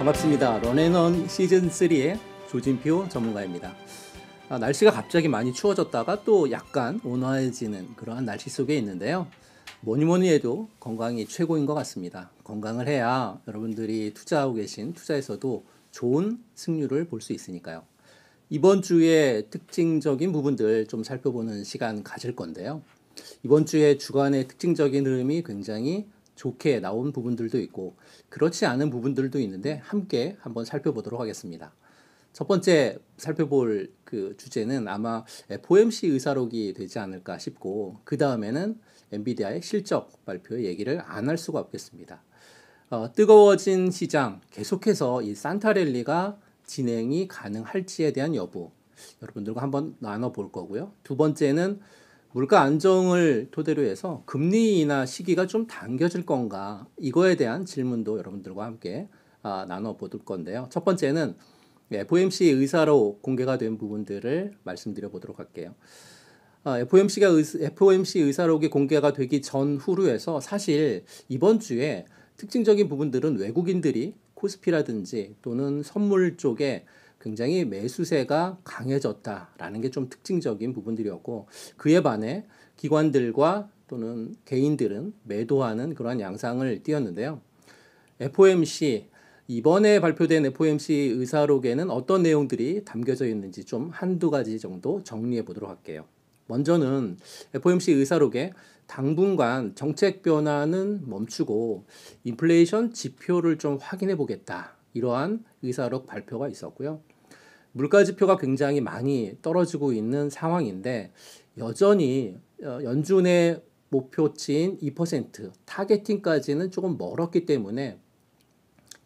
반갑습니다. 런앤원 시즌3의 조진표 전문가입니다. 아, 날씨가 갑자기 많이 추워졌다가 또 약간 온화해지는 그러한 날씨 속에 있는데요. 뭐니 뭐니 해도 건강이 최고인 것 같습니다. 건강을 해야 여러분들이 투자하고 계신 투자에서도 좋은 승률을 볼 수 있으니까요. 이번 주에 특징적인 부분들 좀 살펴보는 시간 가질 건데요. 이번 주에 주간의 특징적인 흐름이 굉장히 좋게 나온 부분들도 있고 그렇지 않은 부분들도 있는데 함께 한번 살펴보도록 하겠습니다. 첫 번째 살펴볼 그 주제는 아마 FOMC 의사록이 되지 않을까 싶고 그 다음에는 엔비디아의 실적 발표 얘기를 안 할 수가 없겠습니다. 어, 뜨거워진 시장 계속해서 이 산타랠리가 진행이 가능할지에 대한 여부 여러분들과 한번 나눠볼 거고요. 두 번째는 물가 안정을 토대로 해서 금리 인하 시기가 좀 당겨질 건가 이거에 대한 질문도 여러분들과 함께 아, 나눠보둘 건데요. 첫 번째는 예, FOMC 의사로 공개가 된 부분들을 말씀드려 보도록 할게요. 아, FOMC가 의 FOMC 의사록이 공개가 되기 전후로 해서 사실 이번 주에 특징적인 부분들은 외국인들이 코스피라든지 또는 선물 쪽에 굉장히 매수세가 강해졌다라는 게 좀 특징적인 부분들이었고 그에 반해 기관들과 또는 개인들은 매도하는 그러한 양상을 띄었는데요. FOMC 이번에 발표된 FOMC 의사록에는 어떤 내용들이 담겨져 있는지 좀 한두 가지 정도 정리해 보도록 할게요. 먼저는 FOMC 의사록에 당분간 정책 변화는 멈추고 인플레이션 지표를 좀 확인해 보겠다. 이러한 의사록 발표가 있었고요. 물가 지표가 굉장히 많이 떨어지고 있는 상황인데 여전히 어, 연준의 목표치인 2% 타겟팅까지는 조금 멀었기 때문에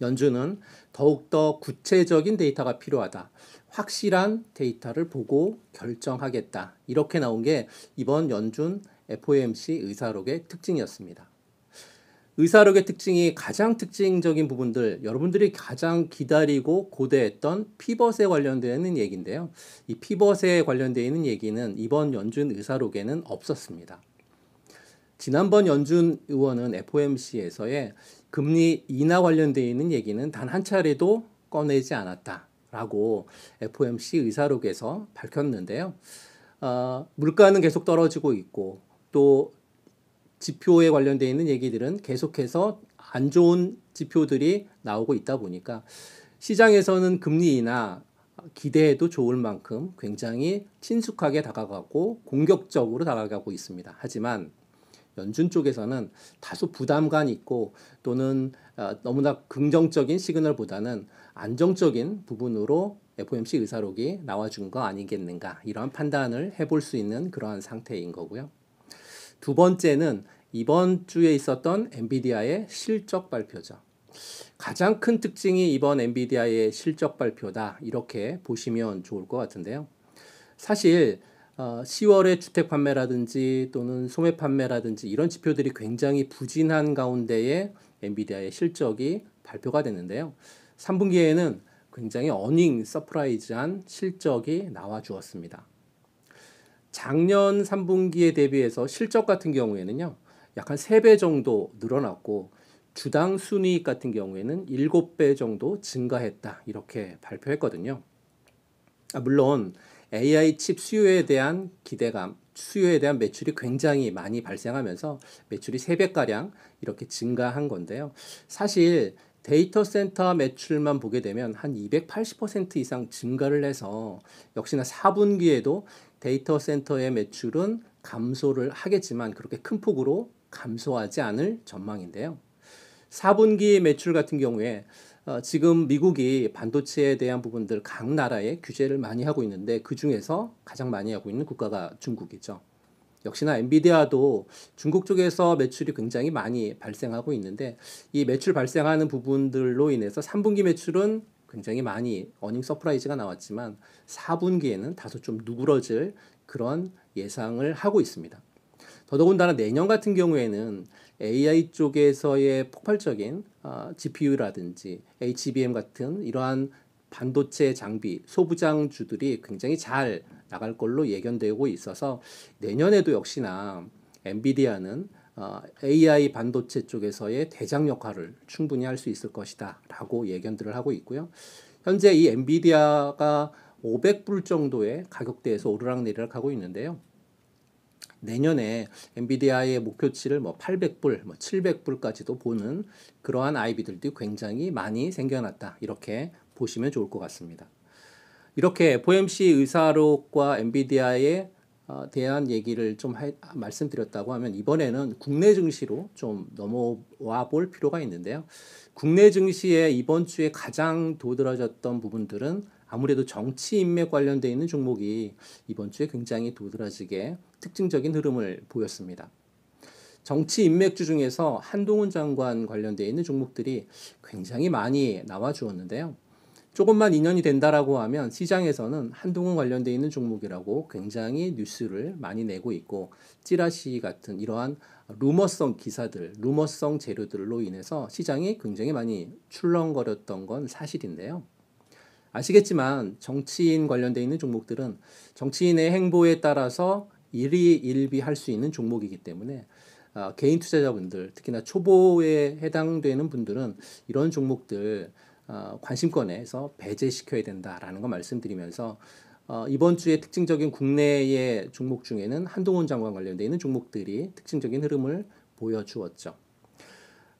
연준은 더욱더 구체적인 데이터가 필요하다. 확실한 데이터를 보고 결정하겠다. 이렇게 나온 게 이번 연준 FOMC 의사록의 특징이었습니다. 의사록의 특징이 가장 특징적인 부분들 여러분들이 가장 기다리고 고대했던 피벗에 관련되는 얘기인데요. 이 피벗에 관련되어 있는 얘기는 이번 연준 의사록에는 없었습니다. 지난번 연준 의원은 FOMC에서의 금리 인하 관련되어 있는 얘기는 단 한 차례도 꺼내지 않았다라고 FOMC 의사록에서 밝혔는데요. 어, 물가는 계속 떨어지고 있고 또 지표에 관련되어 있는 얘기들은 계속해서 안 좋은 지표들이 나오고 있다 보니까 시장에서는 금리 인하 기대에도 좋을 만큼 굉장히 친숙하게 다가가고 공격적으로 다가가고 있습니다. 하지만 연준 쪽에서는 다소 부담감 있고 또는 어, 너무나 긍정적인 시그널보다는 안정적인 부분으로 FOMC 의사록이 나와준 거 아니겠는가 이러한 판단을 해볼 수 있는 그러한 상태인 거고요. 두 번째는 이번 주에 있었던 엔비디아의 실적 발표죠. 가장 큰 특징이 이번 엔비디아의 실적 발표다. 이렇게 보시면 좋을 것 같은데요. 사실 10월에 어, 주택 판매라든지 또는 소매 판매라든지 이런 지표들이 굉장히 부진한 가운데에 엔비디아의 실적이 발표가 됐는데요. 3분기에는 굉장히 어닝 서프라이즈한 실적이 나와 주었습니다. 작년 3분기에 대비해서 실적 같은 경우에는요. 약한3배 정도 늘어났고 주당 순이익 같은 경우에는 7배 정도 증가했다. 이렇게 발표했거든요. 아, 물론 AI 칩 수요에 대한 기대감, 수요에 대한 매출이 굉장히 많이 발생하면서 매출이 세배가량 이렇게 증가한 건데요. 사실 데이터 센터 매출만 보게 되면 한 280% 이상 증가를 해서 역시나 4분기에도 데이터 센터의 매출은 감소를 하겠지만 그렇게 큰 폭으로 감소하지 않을 전망인데요. 4분기 매출 같은 경우에 어, 지금 미국이 반도체에 대한 부분들 각 나라에 규제를 많이 하고 있는데 그 중에서 가장 많이 하고 있는 국가가 중국이죠. 역시나 엔비디아도 중국 쪽에서 매출이 굉장히 많이 발생하고 있는데 이 매출 발생하는 부분들로 인해서 3분기 매출은 굉장히 많이 어닝 서프라이즈가 나왔지만 4분기에는 다소 좀 누그러질 그런 예상을 하고 있습니다. 더더군다나 내년 같은 경우에는 AI 쪽에서의 폭발적인 어, GPU라든지 HBM 같은 이러한 반도체 장비 소부장주들이 굉장히 잘 나갈 걸로 예견되고 있어서 내년에도 역시나 엔비디아는 어, AI 반도체 쪽에서의 대장 역할을 충분히 할 수 있을 것이다라고 예견들을 하고 있고요. 현재 이 엔비디아가 500불 정도의 가격대에서 오르락내리락하고 있는데요. 내년에 엔비디아의 목표치를 뭐 800불, 뭐 700불까지도 보는 그러한 IB들도 굉장히 많이 생겨났다. 이렇게 보시면 좋을 것 같습니다. 이렇게 FOMC 의사록과 엔비디아에 어, 대한 얘기를 좀 하, 말씀드렸다고 하면 이번에는 국내 증시로 좀 넘어와 볼 필요가 있는데요. 국내 증시에 이번 주에 가장 도드라졌던 부분들은 아무래도 정치 인맥 관련돼 있는 종목이 이번 주에 굉장히 도드라지게 특징적인 흐름을 보였습니다. 정치 인맥주 중에서 한동훈 장관 관련되어 있는 종목들이 굉장히 많이 나와 주었는데요. 조금만 인연이 된다라고 하면 시장에서는 한동훈 관련되어 있는 종목이라고 굉장히 뉴스를 많이 내고 있고 찌라시 같은 이러한 루머성 기사들, 루머성 재료들로 인해서 시장이 굉장히 많이 출렁거렸던 건 사실인데요. 아시겠지만 정치인 관련되어 있는 종목들은 정치인의 행보에 따라서 일희일비할 수 있는 종목이기 때문에 아, 개인 투자자분들 특히나 초보에 해당되는 분들은 이런 종목들 어, 관심권에서 배제시켜야 된다라는 거 말씀드리면서 어, 이번 주에 특징적인 국내의 종목 중에는 한동훈 장관 관련돼 있는 종목들이 특징적인 흐름을 보여주었죠.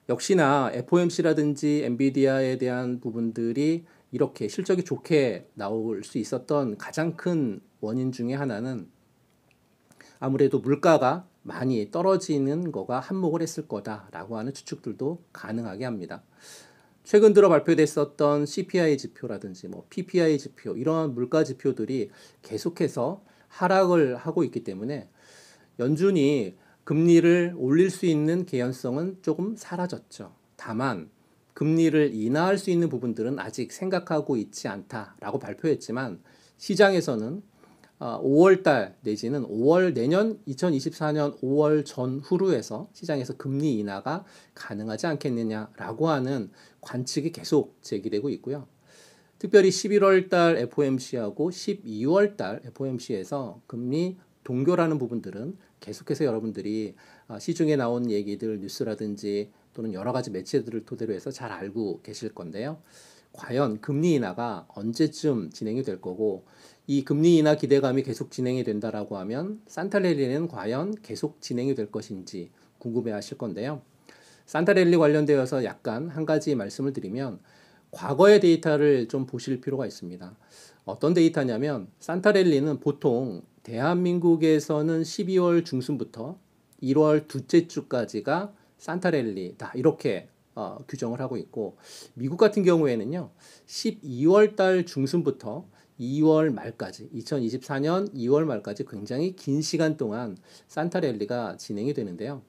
역시나 FOMC라든지 엔비디아에 대한 부분들이 이렇게 실적이 좋게 나올 수 있었던 가장 큰 원인 중의 하나는 아무래도 물가가 많이 떨어지는 거가 한몫을 했을 거다라고 하는 추측들도 가능하게 합니다. 최근 들어 발표됐었던 CPI 지표라든지 뭐 PPI 지표 이러한 물가 지표들이 계속해서 하락을 하고 있기 때문에 연준이 금리를 올릴 수 있는 개연성은 조금 사라졌죠. 다만 금리를 인하할 수 있는 부분들은 아직 생각하고 있지 않다라고 발표했지만 시장에서는 5월달 어, 내지는 5월 내년 2024년 5월 전후로 해서 시장에서 금리 인하가 가능하지 않겠느냐라고 하는 관측이 계속 제기되고 있고요. 특별히 11월달 FOMC하고 12월달 FOMC에서 금리 동결하는 부분들은 계속해서 여러분들이 어, 시중에 나온 얘기들 뉴스라든지 또는 여러 가지 매체들을 토대로 해서 잘 알고 계실 건데요. 과연 금리 인하가 언제쯤 진행이 될 거고 이 금리 인하 기대감이 계속 진행이 된다라고 하면 산타랠리는 과연 계속 진행이 될 것인지 궁금해하실 건데요. 산타랠리 관련되어서 약간 한 가지 말씀을 드리면 과거의 데이터를 좀 보실 필요가 있습니다. 어떤 데이터냐면 산타랠리는 보통 대한민국에서는 12월 중순부터 1월 둘째 주까지가 산타랠리다 이렇게 어, 규정을 하고 있고 미국 같은 경우에는요 12월 달 중순부터 2월 말까지 2024년 2월 말까지 굉장히 긴 시간 동안 산타랠리가 진행이 되는데요.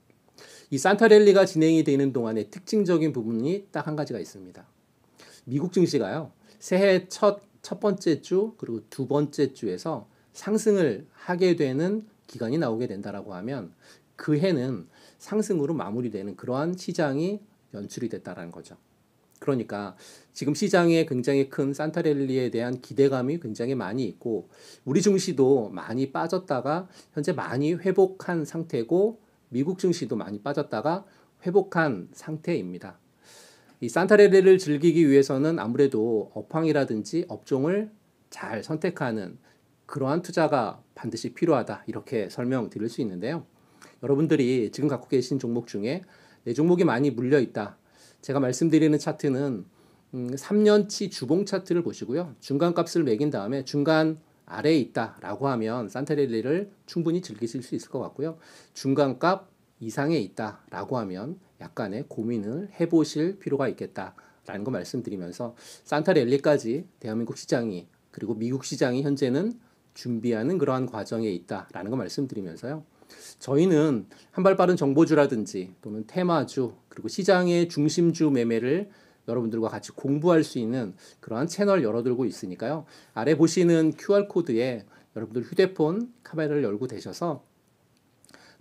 이 산타랠리가 진행이 되는 동안의 특징적인 부분이 딱 한 가지가 있습니다. 미국 증시가요. 새해 첫첫 번째 주 그리고 두 번째 주에서 상승을 하게 되는 기간이 나오게 된다라고 하면 그 해는 상승으로 마무리되는 그러한 시장이 연출이 됐다라는 거죠. 그러니까 지금 시장에 굉장히 큰 산타랠리에 대한 기대감이 굉장히 많이 있고 우리 증시도 많이 빠졌다가 현재 많이 회복한 상태고 미국 증시도 많이 빠졌다가 회복한 상태입니다. 이 산타렐리를 즐기기 위해서는 아무래도 업황이라든지 업종을 잘 선택하는 그러한 투자가 반드시 필요하다 이렇게 설명드릴 수 있는데요. 여러분들이 지금 갖고 계신 종목 중에 내 종목이 많이 물려 있다. 제가 말씀드리는 차트는 음, 3년치 주봉 차트를 보시고요. 중간 값을 매긴 다음에 중간 아래에 있다라고 하면 산타렐리를 충분히 즐기실 수 있을 것 같고요. 중간 값 이상에 있다라고 하면 약간의 고민을 해보실 필요가 있겠다라는 거 말씀드리면서 산타랠리까지 대한민국 시장이 그리고 미국 시장이 현재는 준비하는 그러한 과정에 있다라는 거 말씀드리면서요. 저희는 한발 빠른 정보주라든지 또는 테마주 그리고 시장의 중심주 매매를 여러분들과 같이 공부할 수 있는 그러한 채널 열어들고 있으니까요. 아래 보시는 QR코드에 여러분들 휴대폰 카메라를 열고 되셔서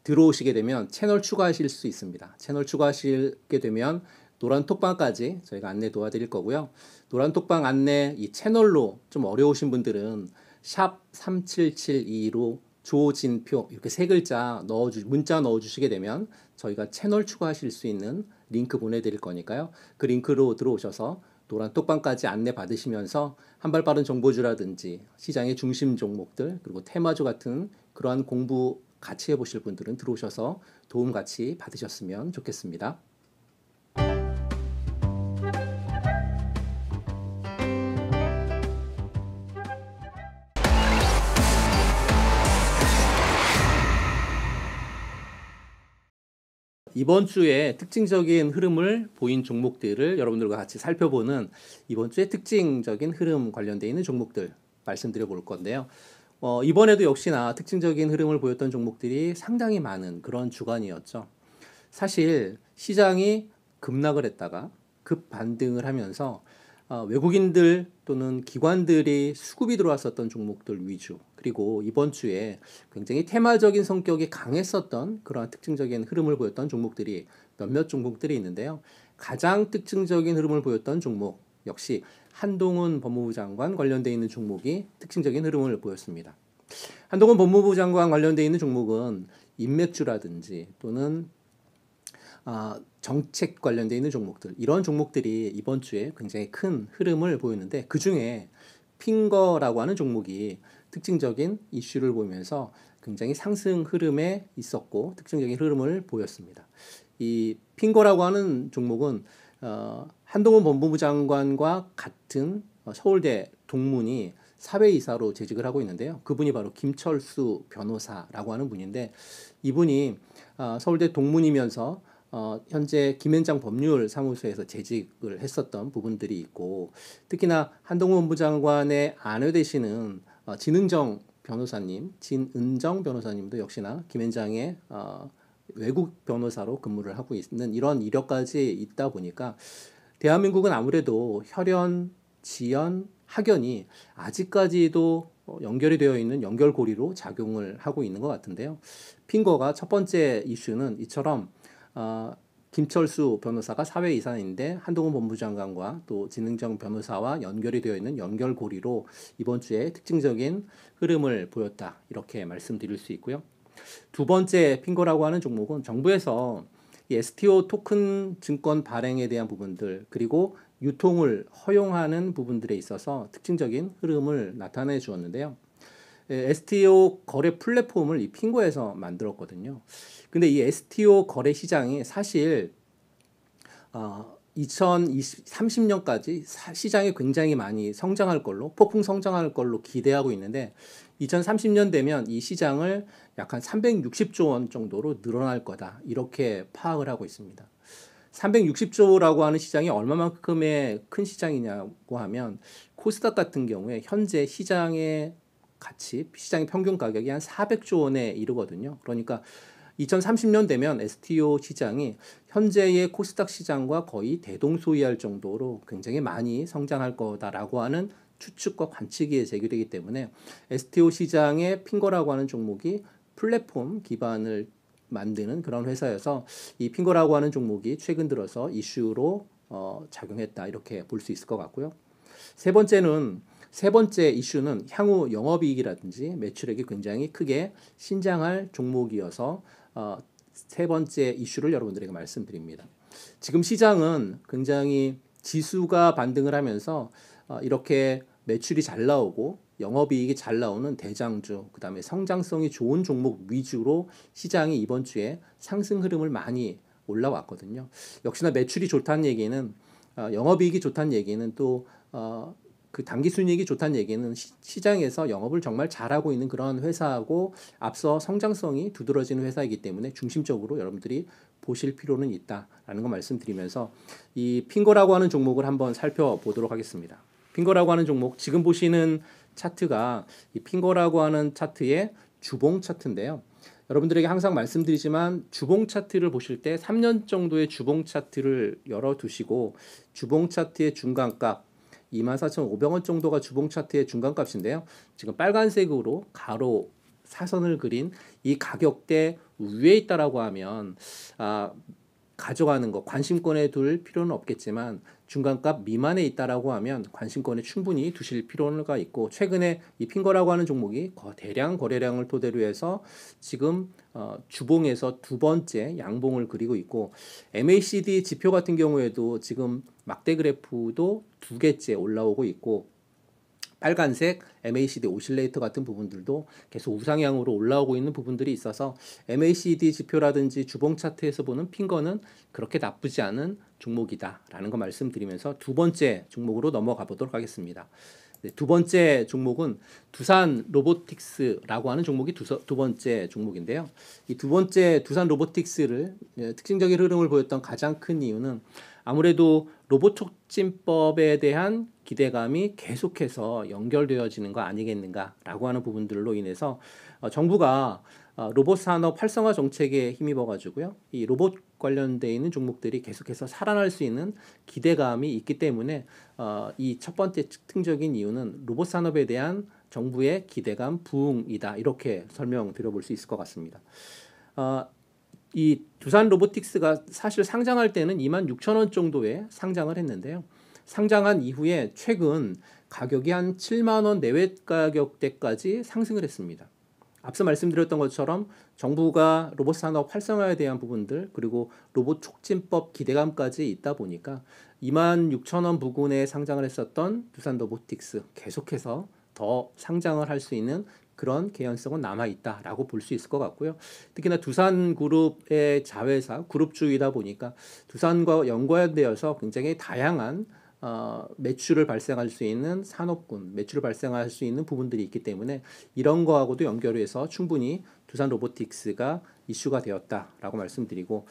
들어오시게 되면 채널 추가하실 수 있습니다. 채널 추가하시게 되면 노란 톡방까지 저희가 안내 도와드릴 거고요. 노란 톡방 안내 이 채널로 좀 어려우신 분들은 샵 3772로 조진표 이렇게 세 글자 넣어주 문자 넣어주시게 되면 저희가 채널 추가하실 수 있는 링크 보내드릴 거니까요. 그 링크로 들어오셔서 노란 톡방까지 안내 받으시면서 한발 빠른 정보주라든지 시장의 중심 종목들 그리고 테마주 같은 그러한 공부 같이 해보실 분들은 들어오셔서 도움 같이 받으셨으면 좋겠습니다. 이번 주에 특징적인 흐름을 보인 종목들을 여러분들과 같이 살펴보는 이번 주에 특징적인 흐름 관련되어 있는 종목들 말씀드려 볼 건데요. 어, 이번에도 역시나 특징적인 흐름을 보였던 종목들이 상당히 많은 그런 주간이었죠. 사실 시장이 급락을 했다가 급 반등을 하면서 어, 외국인들 또는 기관들이 수급이 들어왔었던 종목들 위주 그리고 이번 주에 굉장히 테마적인 성격이 강했었던 그러한 특징적인 흐름을 보였던 종목들이 몇몇 종목들이 있는데요. 가장 특징적인 흐름을 보였던 종목 역시 한동훈 법무부 장관 관련돼 있는 종목이 특징적인 흐름을 보였습니다. 한동훈 법무부 장관 관련돼 있는 종목은 인맥주라든지 또는 아, 정책 관련돼 있는 종목들 이런 종목들이 이번 주에 굉장히 큰 흐름을 보였는데 그 중에 핑거라고 하는 종목이 특징적인 이슈를 보면서 굉장히 상승 흐름에 있었고 특징적인 흐름을 보였습니다. 이 핑거라고 하는 종목은 어, 한동훈 법무부 장관과 같은 어, 서울대 동문이 사회이사로 재직을 하고 있는데요. 그분이 바로 김철수 변호사라고 하는 분인데 이분이 어, 서울대 동문이면서 어, 현재 김현장 법률사무소에서 재직을 했었던 부분들이 있고 특히나 한동훈 부장관의 아내 되시는 어, 진은정 변호사님, 진은정 변호사님도 역시나 김앤장의 어, 외국 변호사로 근무를 하고 있는 이런 이력까지 있다 보니까 대한민국은 아무래도 혈연, 지연, 학연이 아직까지도 어, 연결이 되어 있는 연결고리로 작용을 하고 있는 것 같은데요. 핑거가 첫 번째 이슈는 이처럼 어, 김철수 변호사가 사회이사인데 한동훈 본부장관과 또 진흥정 변호사와 연결이 되어 있는 연결고리로 이번 주에 특징적인 흐름을 보였다. 이렇게 말씀드릴 수 있고요. 두 번째 핑거라고 하는 종목은 정부에서 STO 토큰 증권 발행에 대한 부분들 그리고 유통을 허용하는 부분들에 있어서 특징적인 흐름을 나타내 주었는데요. 예, STO 거래 플랫폼을 이 핑거에서 만들었거든요. 근데 이 STO 거래 시장이 사실 어, 2030년까지 시장이 굉장히 많이 성장할 걸로 폭풍 성장할 걸로 기대하고 있는데 2030년 되면 이 시장을 약 한 360조 원 정도로 늘어날 거다 이렇게 파악을 하고 있습니다. 360조라고 하는 시장이 얼마만큼의 큰 시장이냐고 하면 코스닥 같은 경우에 현재 시장의 같이 시장의 평균 가격이 한 400조 원에 이르거든요. 그러니까 2030년 되면 STO 시장이 현재의 코스닥 시장과 거의 대동소이할 정도로 굉장히 많이 성장할 거다라고 하는 추측과 관측이 제기되기 때문에 STO 시장의 핑거라고 하는 종목이 플랫폼 기반을 만드는 그런 회사여서 이 핑거라고 하는 종목이 최근 들어서 이슈로 어, 작용했다 이렇게 볼 수 있을 것 같고요. 세 번째는 세 번째 이슈는 향후 영업이익이라든지 매출액이 굉장히 크게 신장할 종목이어서 어, 세 번째 이슈를 여러분들에게 말씀드립니다. 지금 시장은 굉장히 지수가 반등을 하면서 어, 이렇게 매출이 잘 나오고 영업이익이 잘 나오는 대장주, 그 다음에 성장성이 좋은 종목 위주로 시장이 이번 주에 상승 흐름을 많이 올라왔거든요. 역시나 매출이 좋다는 얘기는 어, 영업이익이 좋다는 얘기는 또 어, 그 단기 순이익이 좋다는 얘기는 시, 장에서 영업을 정말 잘하고 있는 그런 회사하고 앞서 성장성이 두드러지는 회사이기 때문에 중심적으로 여러분들이 보실 필요는 있다라는 거 말씀드리면서 이 핑거라고 하는 종목을 한번 살펴보도록 하겠습니다. 핑거라고 하는 종목 지금 보시는 차트가 이 핑거라고 하는 차트의 주봉 차트인데요. 여러분들에게 항상 말씀드리지만 주봉 차트를 보실 때 3년 정도의 주봉 차트를 열어 두시고 주봉 차트의 중간값 24,500원 정도가 주봉 차트의 중간값인데요. 지금 빨간색으로 가로 사선을 그린 이 가격대 위에 있다라고 하면 아 가져가는 거 관심권에 둘 필요는 없겠지만 중간값 미만에 있다라고 하면 관심권에 충분히 두실 필요가 있고 최근에 이 핑거라고 하는 종목이 대량 거래량을 토대로 해서 지금 어, 주봉에서 두 번째 양봉을 그리고 있고 MACD 지표 같은 경우에도 지금 막대 그래프도 두 개째 올라오고 있고 빨간색 MACD 오실레이터 같은 부분들도 계속 우상향으로 올라오고 있는 부분들이 있어서 MACD 지표라든지 주봉 차트에서 보는 핑거는 그렇게 나쁘지 않은 종목이다라는 거 말씀드리면서 두 번째 종목으로 넘어가 보도록 하겠습니다. 네, 두 번째 종목은 두산 로보틱스라고 하는 종목이 두, 두 번째 종목인데요. 이 두 번째 두산 로보틱스를 예, 특징적인 흐름을 보였던 가장 큰 이유는 아무래도 로봇 촉진법에 대한 기대감이 계속해서 연결되어지는 거 아니겠는가라고 하는 부분들로 인해서 어, 정부가 어, 로봇 산업 활성화 정책에 힘입어 가지고요. 이 로봇 관련돼 있는 종목들이 계속해서 살아날 수 있는 기대감이 있기 때문에 어, 이첫 번째 특징적인 이유는 로봇 산업에 대한 정부의 기대감 부흥이다 이렇게 설명드려볼 수 있을 것 같습니다. 이 두산 로보틱스가 사실 상장할 때는 2만 6천 원 정도에 상장을 했는데요. 상장한 이후에 최근 가격이 한 7만 원 내외 가격대까지 상승을 했습니다. 앞서 말씀드렸던 것처럼 정부가 로봇 산업 활성화에 대한 부분들 그리고 로봇 촉진법 기대감까지 있다 보니까 2만 6천 원 부근에 상장을 했었던 두산 로보틱스 계속해서 더 상장을 할 수 있는 그런 개연성은 남아 있다라고 볼 수 있을 것 같고요. 특히나 두산 그룹의 자회사 그룹주이다 보니까 두산과 연관되어서 굉장히 다양한 어, 매출을 발생할 수 있는 산업군, 매출을 발생할 수 있는 부분들이 있기 때문에 이런 거하고도 연결해서 충분히 두산 로보틱스가 이슈가 되었다라고 말씀드리고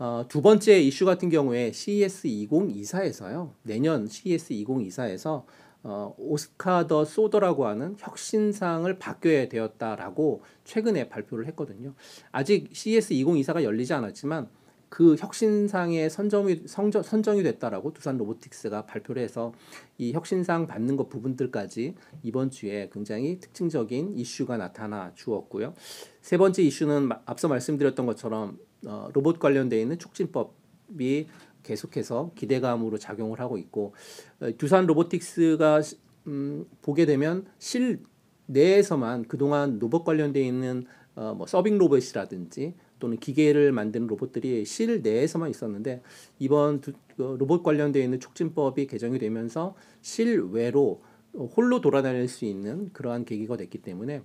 어, 두 번째 이슈 같은 경우에 CES 2024에서요. 내년 CES 2024에서 어, 오스카 더 소더라고 하는 혁신상을 받게 되었다라고 최근에 발표를 했거든요. 아직 CES 2024가 열리지 않았지만 그 혁신상에 선정이 성저, 선정이 됐다라고 두산 로보틱스가 발표를 해서 이 혁신상 받는 것 부분들까지 이번 주에 굉장히 특징적인 이슈가 나타나 주었고요. 세 번째 이슈는 앞서 말씀드렸던 것처럼 어, 로봇 관련돼 있는 촉진법이 계속해서 기대감으로 작용을 하고 있고 어, 두산 로보틱스가 음, 보게 되면 실 내에서만 그동안 로봇 관련돼 있는 어, 뭐 서빙 로봇이라든지 또는 기계를 만드는 로봇들이 실 내에서만 있었는데 이번 두, 어, 로봇 관련되어 있는 촉진법이 개정이 되면서 실외로 홀로 돌아다닐 수 있는 그러한 계기가 됐기 때문에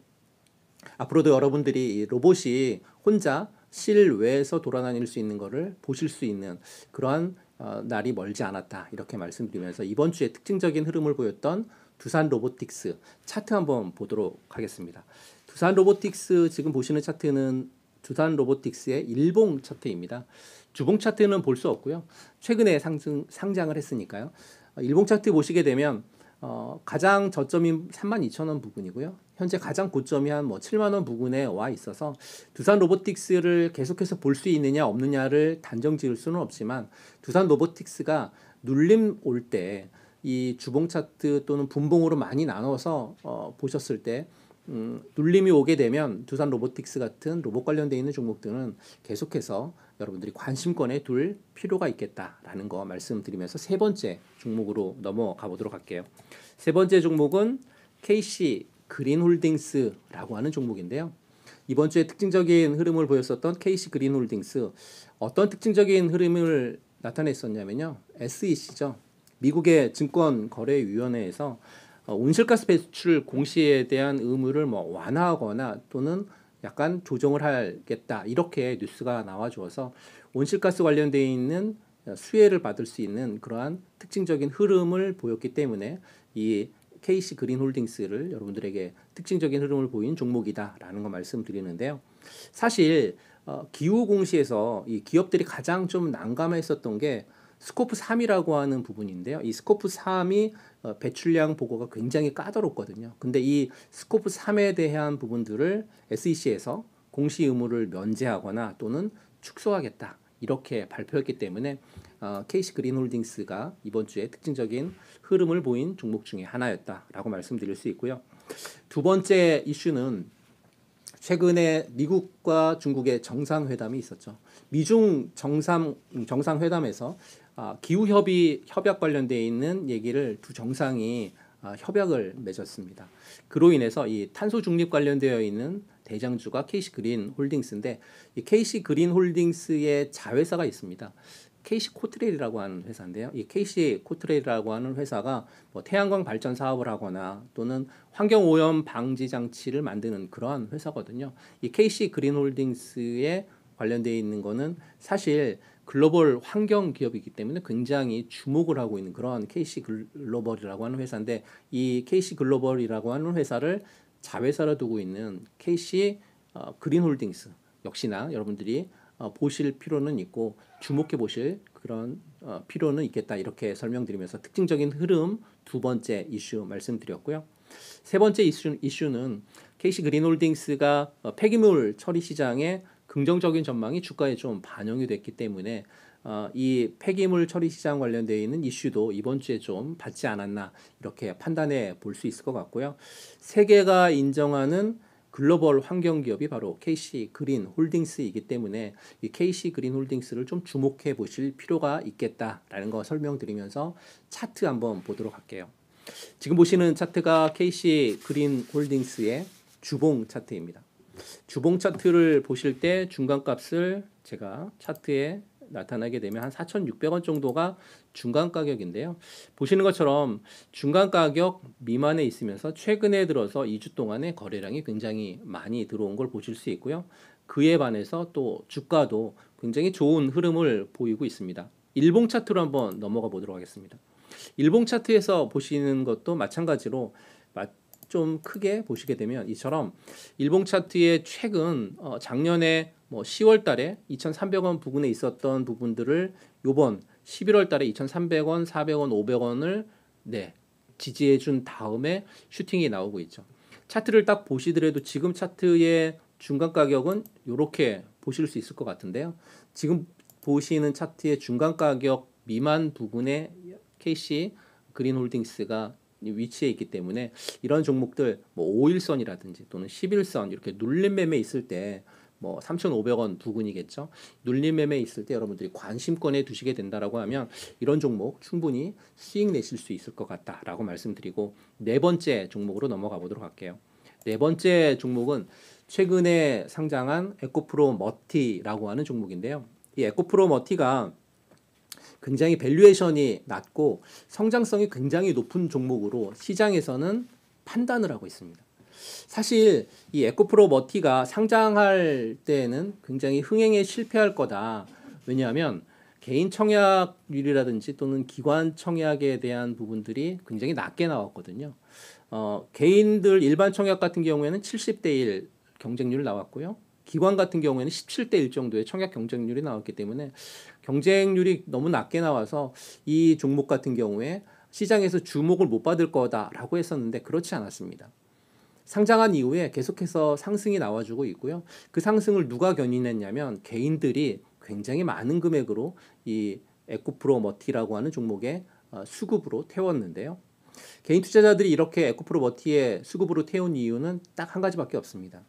앞으로도 여러분들이 이 로봇이 혼자 실외에서 돌아다닐 수 있는 것을 보실 수 있는 그러한 어, 날이 멀지 않았다 이렇게 말씀드리면서 이번 주에 특징적인 흐름을 보였던 두산 로보틱스 차트 한번 보도록 하겠습니다. 두산 로보틱스 지금 보시는 차트는 두산 로보틱스의 일봉 차트입니다. 주봉 차트는 볼 수 없고요. 최근에 상승, 상장을 했으니까요. 어, 일봉 차트 보시게 되면 어, 가장 저점인 32,000원 부근이고요. 현재 가장 고점이 한뭐 7만 원 부근에 와 있어서 두산 로보틱스를 계속해서 볼 수 있느냐 없느냐를 단정 지을 수는 없지만 두산 로보틱스가 눌림 올 때 이 주봉 차트 또는 분봉으로 많이 나눠서 어, 보셨을 때 음, 눌림이 오게 되면 두산 로보틱스 같은 로봇 관련되어 있는 종목들은 계속해서 여러분들이 관심권에 둘 필요가 있겠다라는 거 말씀드리면서 세 번째 종목으로 넘어가 보도록 할게요. 세 번째 종목은 KC 그린홀딩스라고 하는 종목인데요. 이번 주에 특징적인 흐름을 보였었던 KC 그린홀딩스 어떤 특징적인 흐름을 나타냈었냐면요. SEC죠. 미국의 증권거래위원회에서 어, 온실가스 배출 공시에 대한 의무를 뭐 완화하거나 또는 약간 조정을 하겠다 이렇게 뉴스가 나와주어서 온실가스 관련돼 있는 어, 수혜를 받을 수 있는 그러한 특징적인 흐름을 보였기 때문에 이 KC 그린홀딩스를 여러분들에게 특징적인 흐름을 보인 종목이다라는 거 말씀드리는데요. 사실 어, 기후 공시에서 이 기업들이 가장 좀 난감했었던 게 스코프 3이라고 하는 부분인데요. 이 스코프 3이 어, 배출량 보고가 굉장히 까다롭거든요. 근데 이 스코프 3에 대한 부분들을 SEC에서 공시 의무를 면제하거나 또는 축소하겠다. 이렇게 발표했기 때문에 어, KC 그린홀딩스가 이번 주에 특징적인 흐름을 보인 종목 중에 하나였다라고 말씀드릴 수 있고요. 두 번째 이슈는 최근에 미국과 중국의 정상회담이 있었죠. 미중 정상 정상회담에서 아, 기후협의 협약 관련돼 있는 얘기를 두 정상이 아, 협약을 맺었습니다. 그로 인해서 이 탄소 중립 관련되어 있는 대장주가 케이 c 그린 홀딩스인데 이케이 c 그린 홀딩스의 자회사가 있습니다. 케이 c 코트레일이라고 하는 회사인데요. 이케이 c 코트레일이라고 하는 회사가 뭐 태양광 발전 사업을 하거나 또는 환경 오염 방지 장치를 만드는 그러한 회사거든요. 이케이 c 그린 홀딩스에 관련되어 있는 거는 사실 글로벌 환경 기업이기 때문에 굉장히 주목을 하고 있는 그런한 KC 글로벌이라고 하는 회사인데 이 KC 글로벌이라고 하는 회사를 자회사로 두고 있는 KC 어, 그린홀딩스 역시나 여러분들이 어, 보실 필요는 있고 주목해 보실 그런 어, 필요는 있겠다 이렇게 설명드리면서 특징적인 흐름 두 번째 이슈 말씀드렸고요. 세 번째 이슈, 이슈는 KC 그린홀딩스가 어, 폐기물 처리 시장에 긍정적인 전망이 주가에 좀 반영이 됐기 때문에 어, 이 폐기물 처리 시장 관련되어 있는 이슈도 이번 주에 좀 받지 않았나 이렇게 판단해 볼 수 있을 것 같고요. 세계가 인정하는 글로벌 환경 기업이 바로 KC 그린 홀딩스이기 때문에 이 KC 그린 홀딩스를 좀 주목해 보실 필요가 있겠다라는 거 설명드리면서 차트 한번 보도록 할게요. 지금 보시는 차트가 KC 그린 홀딩스의 주봉 차트입니다. 주봉 차트를 보실 때 중간값을 제가 차트에 나타나게 되면 한 4,600원 정도가 중간 가격인데요. 보시는 것처럼 중간 가격 미만에 있으면서 최근에 들어서 2주 동안에 거래량이 굉장히 많이 들어온 걸 보실 수 있고요. 그에 반해서 또 주가도 굉장히 좋은 흐름을 보이고 있습니다. 일봉 차트로 한번 넘어가 보도록 하겠습니다. 일봉 차트에서 보시는 것도 마찬가지로 좀 크게 보시게 되면 이처럼 일봉 차트의 최근 어, 작년에 뭐 10월 달에 2,300원 부근에 있었던 부분들을 요번 11월 달에 2,300원, 400원, 500원을 네, 지지해 준 다음에 슈팅이 나오고 있죠. 차트를 딱 보시더라도 지금 차트의 중간 가격은 이렇게 보실 수 있을 것 같은데요. 지금 보시는 차트의 중간 가격 미만 부분에 KC 그린홀딩스가 위치해 있기 때문에 이런 종목들 뭐 5일선이라든지 또는 11선 이렇게 눌림 매매 있을 때뭐 3,500원 부근이겠죠. 눌림매매 있을 때 여러분들이 관심권에 두시게 된다라고 하면 이런 종목 충분히 수익 내실 수 있을 것 같다라고 말씀드리고 네 번째 종목으로 넘어가 보도록 할게요. 네 번째 종목은 최근에 상장한 에코프로 머티라고 하는 종목인데요. 이 에코프로 머티가 굉장히 밸류에이션이 낮고 성장성이 굉장히 높은 종목으로 시장에서는 판단을 하고 있습니다. 사실 이 에코프로 머티가 상장할 때에는 굉장히 흥행에 실패할 거다. 왜냐하면 개인 청약률이라든지 또는 기관 청약에 대한 부분들이 굉장히 낮게 나왔거든요. 어, 개인들 일반 청약 같은 경우에는 70대 1 경쟁률 나왔고요. 기관 같은 경우에는 17대 1 정도의 청약 경쟁률이 나왔기 때문에 경쟁률이 너무 낮게 나와서 이 종목 같은 경우에 시장에서 주목을 못 받을 거다라고 했었는데 그렇지 않았습니다. 상장한 이후에 계속해서 상승이 나와주고 있고요. 그 상승을 누가 견인했냐면 개인들이 굉장히 많은 금액으로 이 에코프로 머티라고 하는 종목의 어, 수급으로 태웠는데요. 개인 투자자들이 이렇게 에코프로 머티의 수급으로 태운 이유는 딱 한 가지밖에 없습니다.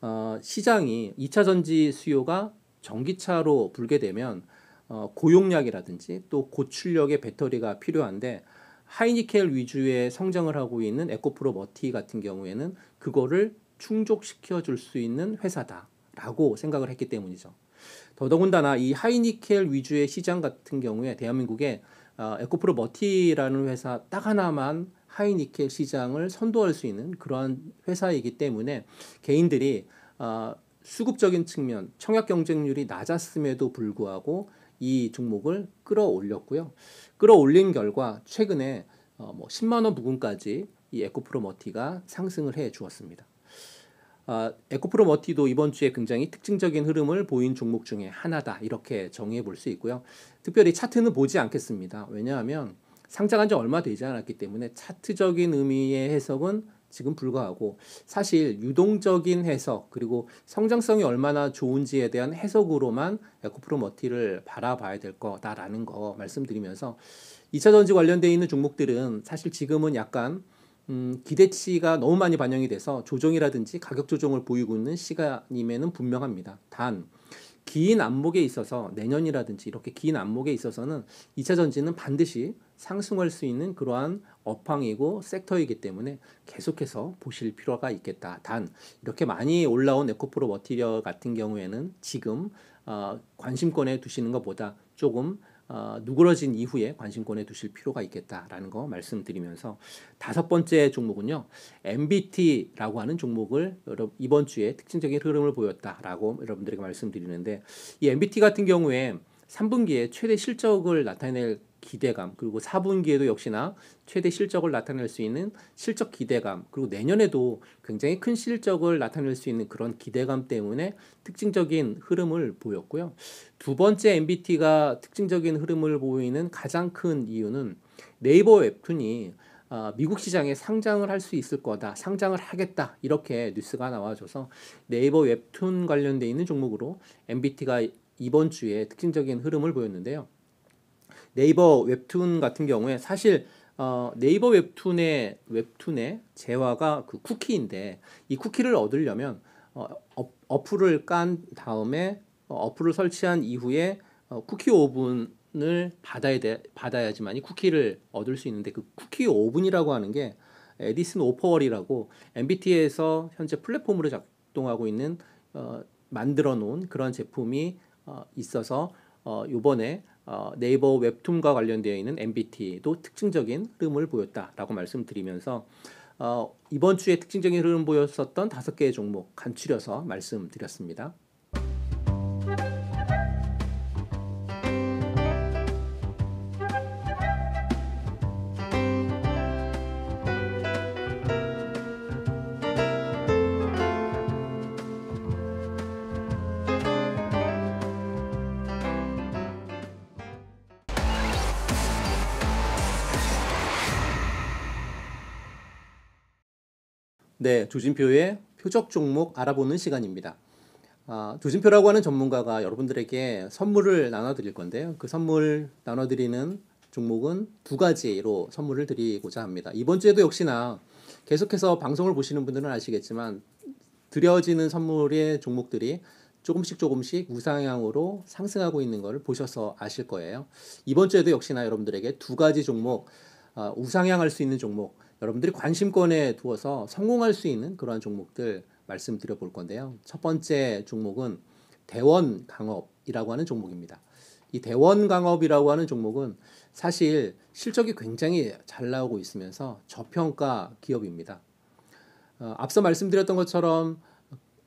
어, 시장이 2차 전지 수요가 전기차로 불게 되면 어, 고용량이라든지 또 고출력의 배터리가 필요한데 하이니켈 위주의 성장을 하고 있는 에코프로 머티 같은 경우에는 그거를 충족시켜 줄 수 있는 회사다라고 생각을 했기 때문이죠. 더더군다나 이 하이니켈 위주의 시장 같은 경우에 대한민국에 어, 에코프로 머티라는 회사 딱 하나만 하이니켈 시장을 선도할 수 있는 그러한 회사이기 때문에 개인들이 어, 수급적인 측면 청약 경쟁률이 낮았음에도 불구하고 이 종목을 끌어올렸고요. 끌어올린 결과 최근에 어, 뭐 10만 원 부근까지 이 에코프로머티가 상승을 해 주었습니다. 아, 에코프로머티도 이번 주에 굉장히 특징적인 흐름을 보인 종목 중에 하나다 이렇게 정의해 볼 수 있고요. 특별히 차트는 보지 않겠습니다. 왜냐하면 상장한 지 얼마 되지 않았기 때문에 차트적인 의미의 해석은 지금 불과하고 사실 유동적인 해석 그리고 성장성이 얼마나 좋은지에 대한 해석으로만 에코프로머티를 바라봐야 될 거다라는 거 말씀드리면서 2차 전지 관련돼 있는 종목들은 사실 지금은 약간 음, 기대치가 너무 많이 반영이 돼서 조정이라든지 가격 조정을 보이고 있는 시간임에는 분명합니다. 단, 긴 안목에 있어서 내년이라든지 이렇게 긴 안목에 있어서는 2차 전지는 반드시 상승할 수 있는 그러한 업황이고 섹터이기 때문에 계속해서 보실 필요가 있겠다. 단 이렇게 많이 올라온 에코프로 머티리얼 같은 경우에는 지금 어, 관심권에 두시는 것보다 조금 어, 누그러진 이후에 관심권에 두실 필요가 있겠다라는 거 말씀드리면서 다섯 번째 종목은요 MBT라고 하는 종목을 여러분 이번 주에 특징적인 흐름을 보였다라고 여러분들에게 말씀드리는데 이 MBT 같은 경우에 3분기에 최대 실적을 나타낼 기대감 그리고 4분기에도 역시나 최대 실적을 나타낼 수 있는 실적 기대감 그리고 내년에도 굉장히 큰 실적을 나타낼 수 있는 그런 기대감 때문에 특징적인 흐름을 보였고요. 두 번째 MBT가 특징적인 흐름을 보이는 가장 큰 이유는 네이버 웹툰이 아, 미국 시장에 상장을 할 수 있을 거다, 상장을 하겠다 이렇게 뉴스가 나와줘서 네이버 웹툰 관련돼 있는 종목으로 MBT가 이번 주에 특징적인 흐름을 보였는데요. 네이버 웹툰 같은 경우에 사실 어, 네이버 웹툰의 웹툰의 재화가 그 쿠키인데 이 쿠키를 얻으려면 어, 어, 플을깐 다음에 어, 플을 설치한 이후에 어, 쿠키 오븐을 받아야 돼 받아야지만 이 쿠키를 얻을 수 있는데 그 쿠키 오븐이라고 하는 게 에디슨 오퍼월이라고 MBT에서 현재 플랫폼으로 작동하고 있는 어, 만들어 놓은 그런 제품이 어, 있어서 어, 요번에 어, 네이버 웹툰과 관련되어 있는 MBT도 특징적인 흐름을 보였다라고 말씀드리면서 어, 이번 주에 특징적인 흐름 을 보였었던 다섯 개의 종목 간추려서 말씀드렸습니다. 네, 조진표의 표적 종목 알아보는 시간입니다. 아, 조진표라고 하는 전문가가 여러분들에게 선물을 나눠드릴 건데요. 그 선물 나눠드리는 종목은 두 가지로 선물을 드리고자 합니다. 이번 주에도 역시나 계속해서 방송을 보시는 분들은 아시겠지만 드려지는 선물의 종목들이 조금씩 조금씩 우상향으로 상승하고 있는 것을 보셔서 아실 거예요. 이번 주에도 역시나 여러분들에게 두 가지 종목, 아, 우상향할 수 있는 종목, 여러분들이 관심권에 두어서 성공할 수 있는 그러한 종목들 말씀드려 볼 건데요. 첫 번째 종목은 대원 강업이라고 하는 종목입니다. 이 대원 강업이라고 하는 종목은 사실 실적이 굉장히 잘 나오고 있으면서 저평가 기업입니다. 어, 앞서 말씀드렸던 것처럼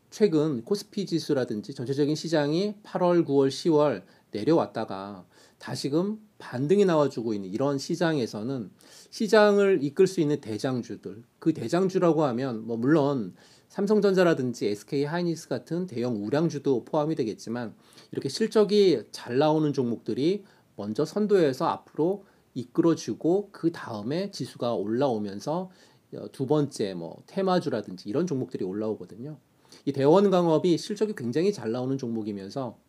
최근 코스피 지수라든지 전체적인 시장이 8월, 9월, 10월 내려왔다가 다시금 반등이 나와주고 있는 이런 시장에서는 시장을 이끌 수 있는 대장주들 그 대장주라고 하면 뭐 물론 삼성전자라든지 SK 하이닉스 같은 대형 우량주도 포함이 되겠지만 이렇게 실적이 잘 나오는 종목들이 먼저 선도해서 앞으로 이끌어주고 그 다음에 지수가 올라오면서 어, 두 번째 뭐 테마주라든지 이런 종목들이 올라오거든요. 이 대원강업이 실적이 굉장히 잘 나오는 종목이면서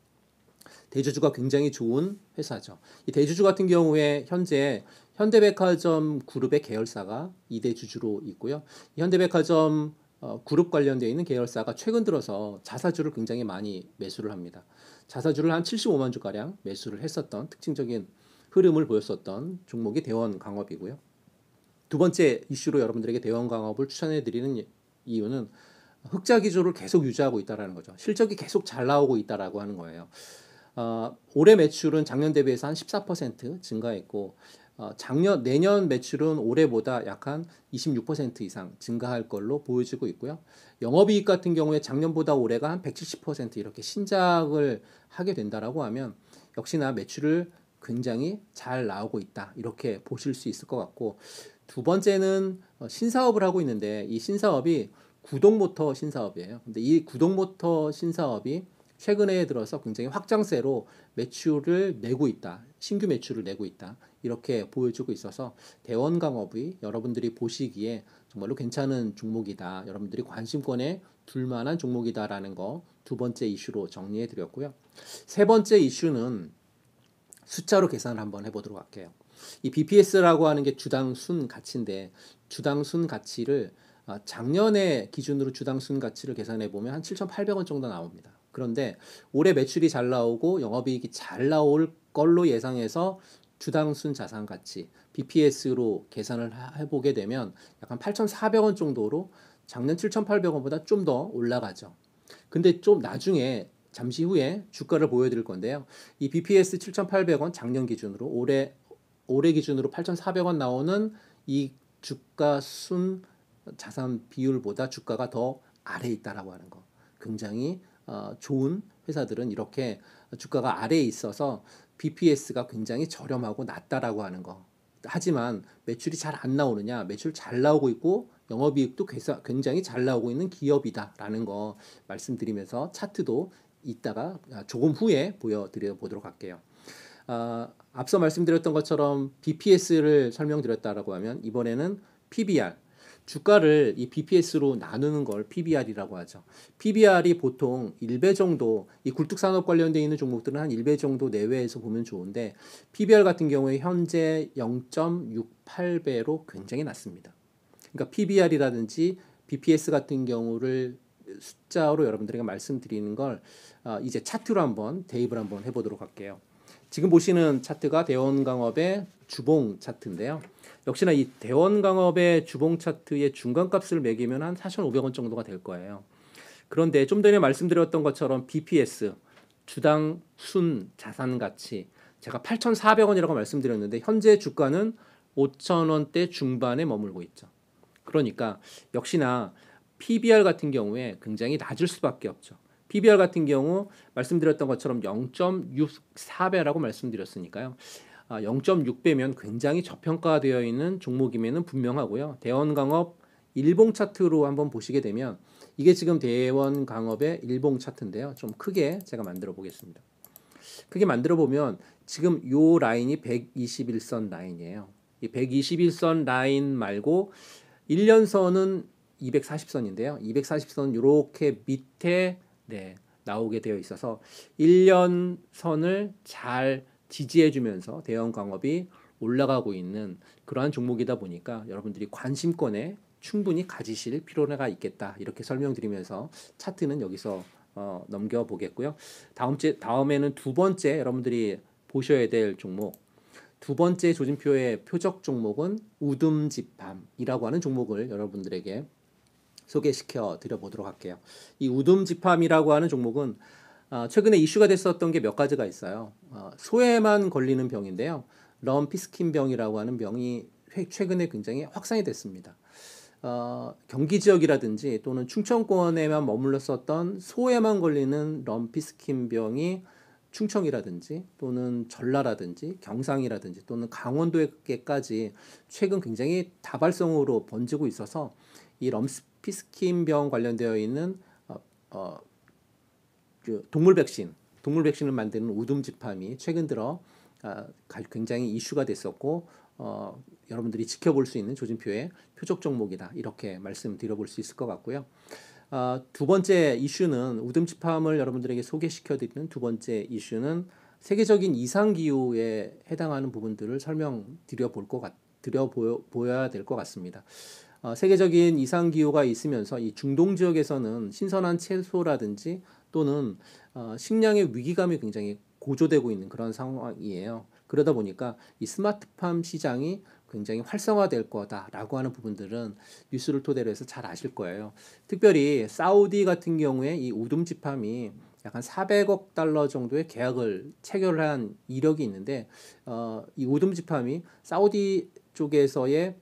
대주주가 굉장히 좋은 회사죠. 이 대주주 같은 경우에 현재 현대백화점 그룹의 계열사가 이대 주주로 있고요. 현대백화점 어, 그룹 관련되어 있는 계열사가 최근 들어서 자사주를 굉장히 많이 매수를 합니다. 자사주를 한 75만 주가량 매수를 했었던 특징적인 흐름을 보였었던 종목이 대원강업이고요. 두 번째 이슈로 여러분들에게 대원강업을 추천해드리는 이유는 흑자 기조를 계속 유지하고 있다는 거죠. 실적이 계속 잘 나오고 있다고 하는 거예요. 어, 올해 매출은 작년 대비해서 한 14% 증가했고 어, 작년 내년 매출은 올해보다 약 한 26% 이상 증가할 걸로 보여지고 있고요. 영업이익 같은 경우에 작년보다 올해가 한 170% 이렇게 신작을 하게 된다라고 하면 역시나 매출을 굉장히 잘 나오고 있다 이렇게 보실 수 있을 것 같고 두 번째는 어, 신사업을 하고 있는데 이 신사업이 구동모터 신사업이에요. 근데 이 구동모터 신사업이 최근에 들어서 굉장히 확장세로 매출을 내고 있다. 신규 매출을 내고 있다. 이렇게 보여주고 있어서 대원 강업이 여러분들이 보시기에 정말로 괜찮은 종목이다. 여러분들이 관심권에 둘 만한 종목이다라는 거 두 번째 이슈로 정리해 드렸고요. 세 번째 이슈는 숫자로 계산을 한번 해 보도록 할게요. 이 BPS라고 하는 게 주당 순 가치인데 주당 순 가치를 어, 작년에 기준으로 주당 순 가치를 계산해 보면 한 7,800원 정도 나옵니다. 그런데 올해 매출이 잘 나오고 영업이익이 잘 나올 걸로 예상해서 주당순 자산 가치 BPS로 계산을 해보게 되면 약간 8,400원 정도로 작년 7,800원보다 좀 더 올라가죠. 근데 좀 나중에 잠시 후에 주가를 보여드릴 건데요. 이 BPS 7,800원 작년 기준으로 올해 올해 기준으로 8,400원 나오는 이 주가 순 자산 비율보다 주가가 더 아래에 있다라고 하는 거. 굉장히 어, 좋은 회사들은 이렇게 주가가 아래에 있어서 BPS가 굉장히 저렴하고 낮다라고 하는 거. 하지만 매출이 잘 안 나오느냐, 매출 잘 나오고 있고 영업이익도 굉장히 잘 나오고 있는 기업이다라는 거 말씀드리면서 차트도 이따가 아, 조금 후에 보여드려 보도록 할게요. 어, 앞서 말씀드렸던 것처럼 BPS를 설명드렸다라고 하면 이번에는 PBR 주가를 이 BPS로 나누는 걸 PBR이라고 하죠. PBR이 보통 1배 정도 이 굴뚝 산업 관련되어 있는 종목들은 한 1배 정도 내외에서 보면 좋은데 PBR 같은 경우에 현재 0.68배로 굉장히 낮습니다. 그러니까 PBR이라든지 BPS 같은 경우를 숫자로 여러분들에게 말씀드리는 걸 어, 이제 차트로 한번 대입을 한번 해보도록 할게요. 지금 보시는 차트가 대원강업의 주봉 차트인데요. 역시나 이 대원강업의 주봉 차트의 중간값을 매기면 한 4,500원 정도가 될 거예요. 그런데 좀 전에 말씀드렸던 것처럼 BPS 주당 순 자산 가치 제가 8,400원이라고 말씀드렸는데 현재 주가는 5,000원대 중반에 머물고 있죠. 그러니까 역시나 PBR 같은 경우에 굉장히 낮을 수밖에 없죠. PBR 같은 경우 말씀드렸던 것처럼 0.64배라고 말씀드렸으니까요. 0.6배면 아, 굉장히 저평가되어 있는 종목임에는 분명하고요. 대원강업 일봉 차트로 한번 보시게 되면 이게 지금 대원강업의 일봉 차트인데요. 좀 크게 제가 만들어 보겠습니다. 크게 만들어 보면 지금 요 라인이 121선 라인이에요. 이 121선 라인 말고 1년선은 240선인데요. 240선 요렇게 밑에 네, 나오게 되어 있어서 1년 선을 잘 지지해주면서 대형 광업이 올라가고 있는 그러한 종목이다 보니까 여러분들이 관심권에 충분히 가지실 필요가 있겠다 이렇게 설명드리면서 차트는 여기서 어, 넘겨보겠고요. 다음 주 다음에는 두 번째 여러분들이 보셔야 될 종목 두 번째 조진표의 표적 종목은 우둠지팜이라고 하는 종목을 여러분들에게 소개시켜 드려보도록 할게요. 이 우둠지팜이라고 하는 종목은 어, 최근에 이슈가 됐었던 게 몇 가지가 있어요. 어, 소에만 걸리는 병인데요. 럼피스킨병이라고 하는 병이 최근에 굉장히 확산이 됐습니다. 어, 경기 지역이라든지 또는 충청권에만 머물렀었던 소에만 걸리는 럼피스킨병이 충청이라든지 또는 전라라든지 경상이라든지 또는 강원도에까지 최근 굉장히 다발성으로 번지고 있어서 이 럼피스킨병 관련되어 있는 어, 어, 그 동물 백신, 동물 백신을 만드는 우둠지팜이 최근 들어 아, 굉장히 이슈가 됐었고 어, 여러분들이 지켜볼 수 있는 조진표의 표적 종목이다 이렇게 말씀드려볼 수 있을 것 같고요. 어, 두 번째 이슈는 우듬지팜을 여러분들에게 소개시켜드리는 두 번째 이슈는 세계적인 이상기후에 해당하는 부분들을 설명드려 볼것 같, 드려 보여, 보여야 될 것 같습니다. 어, 세계적인 이상기후가 있으면서 이 중동 지역에서는 신선한 채소라든지 또는 어, 식량의 위기감이 굉장히 고조되고 있는 그런 상황이에요. 그러다 보니까 이 스마트팜 시장이 굉장히 활성화될 거다라고 하는 부분들은 뉴스를 토대로 해서 잘 아실 거예요. 특별히 사우디 같은 경우에 이 우둠지팜이 약한 400억 달러 정도의 계약을 체결한 이력이 있는데 어, 이 우둠지팜이 사우디 쪽에서의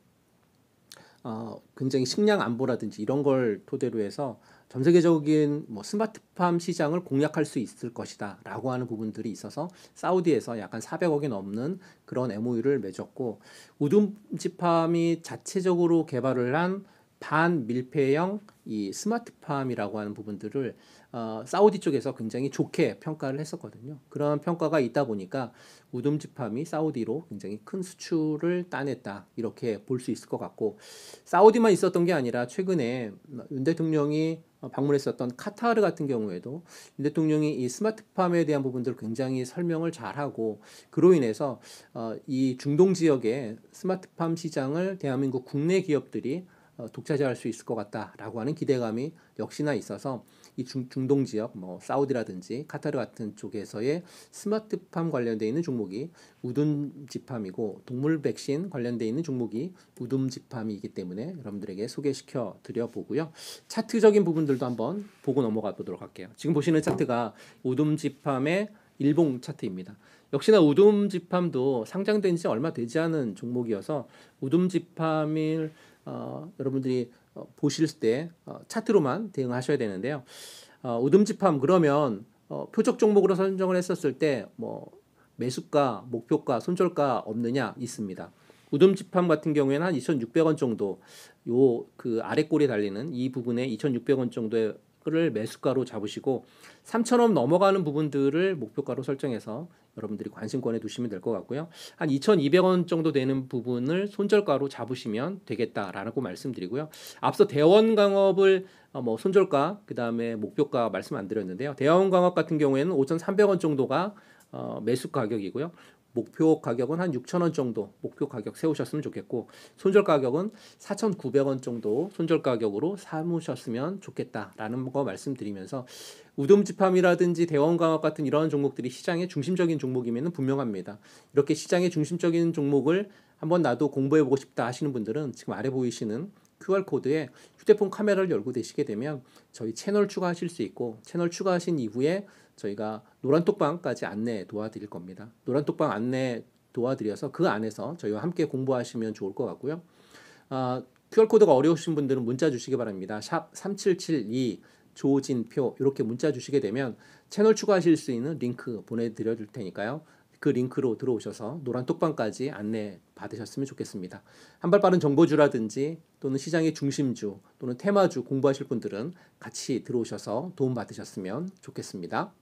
어, 굉장히 식량 안보라든지 이런 걸 토대로 해서 전 세계적인 뭐 스마트팜 시장을 공략할 수 있을 것이다라고 하는 부분들이 있어서 사우디에서 약간 400억이 넘는 그런 MOU를 맺었고 우둠지팜이 자체적으로 개발을 한 반밀폐형 이 스마트팜이라고 하는 부분들을 어, 사우디 쪽에서 굉장히 좋게 평가를 했었거든요. 그런 평가가 있다 보니까 우둠지팜이 사우디로 굉장히 큰 수출을 따냈다 이렇게 볼 수 있을 것 같고 사우디만 있었던 게 아니라 최근에 윤 대통령이 방문했었던 카타르 같은 경우에도 윤 대통령이 이 스마트팜에 대한 부분들 굉장히 설명을 잘하고 그로 인해서 어, 이 중동 지역의 스마트팜 시장을 대한민국 국내 기업들이 어, 독차지할 수 있을 것 같다라고 하는 기대감이 역시나 있어서 이 중, 중동 지역 뭐 사우디라든지 카타르 같은 쪽에서의 스마트팜 관련되어 있는 종목이 우둠지팜이고 동물 백신 관련되어 있는 종목이 우둠지팜이기 때문에 여러분들에게 소개시켜 드려 보고요. 차트적인 부분들도 한번 보고 넘어가 보도록 할게요. 지금 보시는 차트가 우둠지팜의 일봉 차트입니다. 역시나 우둠지팜도 상장된 지 얼마 되지 않은 종목이어서 우둠지팜을 어, 여러분들이 어, 보실 때 어, 차트로만 대응하셔야 되는데요. 어, 우듬집함 그러면 표적 종목으로 선정을 했었을 때 뭐 매수가, 목표가, 손절가 없느냐 있습니다. 우듬집함 같은 경우에는 한 2,600원 정도 요 그 아래 꼬리 달리는 이 부분에 2,600원 정도의 를 매수가로 잡으시고 3,000원 넘어가는 부분들을 목표가로 설정해서 여러분들이 관심권에 두시면 될 것 같고요. 한 2,200원 정도 되는 부분을 손절가로 잡으시면 되겠다라고 말씀드리고요. 앞서 대원 광업을 어, 뭐 손절가 그다음에 목표가 말씀 안 드렸는데요. 대원 광업 같은 경우에는 5,300원 정도가 어, 매수 가격이고요. 목표 가격은 한6천원 정도 목표 가격 세우셨으면 좋겠고 손절 가격은 4,900원 정도 손절 가격으로 삼으셨으면 좋겠다라는 거 말씀드리면서 우동지팜이라든지 대원광학 같은 이런 종목들이 시장의 중심적인 종목임에는 분명합니다. 이렇게 시장의 중심적인 종목을 한번 나도 공부해 보고 싶다 하시는 분들은 지금 아래 보이시는 QR코드에 휴대폰 카메라를 열고 되시게 되면 저희 채널 추가하실 수 있고 채널 추가하신 이후에 저희가 노란 톡방까지 안내 도와드릴 겁니다. 노란 톡방 안내 도와드려서 그 안에서 저희와 함께 공부하시면 좋을 것 같고요. 아, QR코드가 어려우신 분들은 문자 주시기 바랍니다. 샵 3772 조진표 이렇게 문자 주시게 되면 채널 추가하실 수 있는 링크 보내드려 줄 테니까요. 그 링크로 들어오셔서 노란 톡방까지 안내 받으셨으면 좋겠습니다. 한발 빠른 정보주라든지 또는 시장의 중심주 또는 테마주 공부하실 분들은 같이 들어오셔서 도움 받으셨으면 좋겠습니다.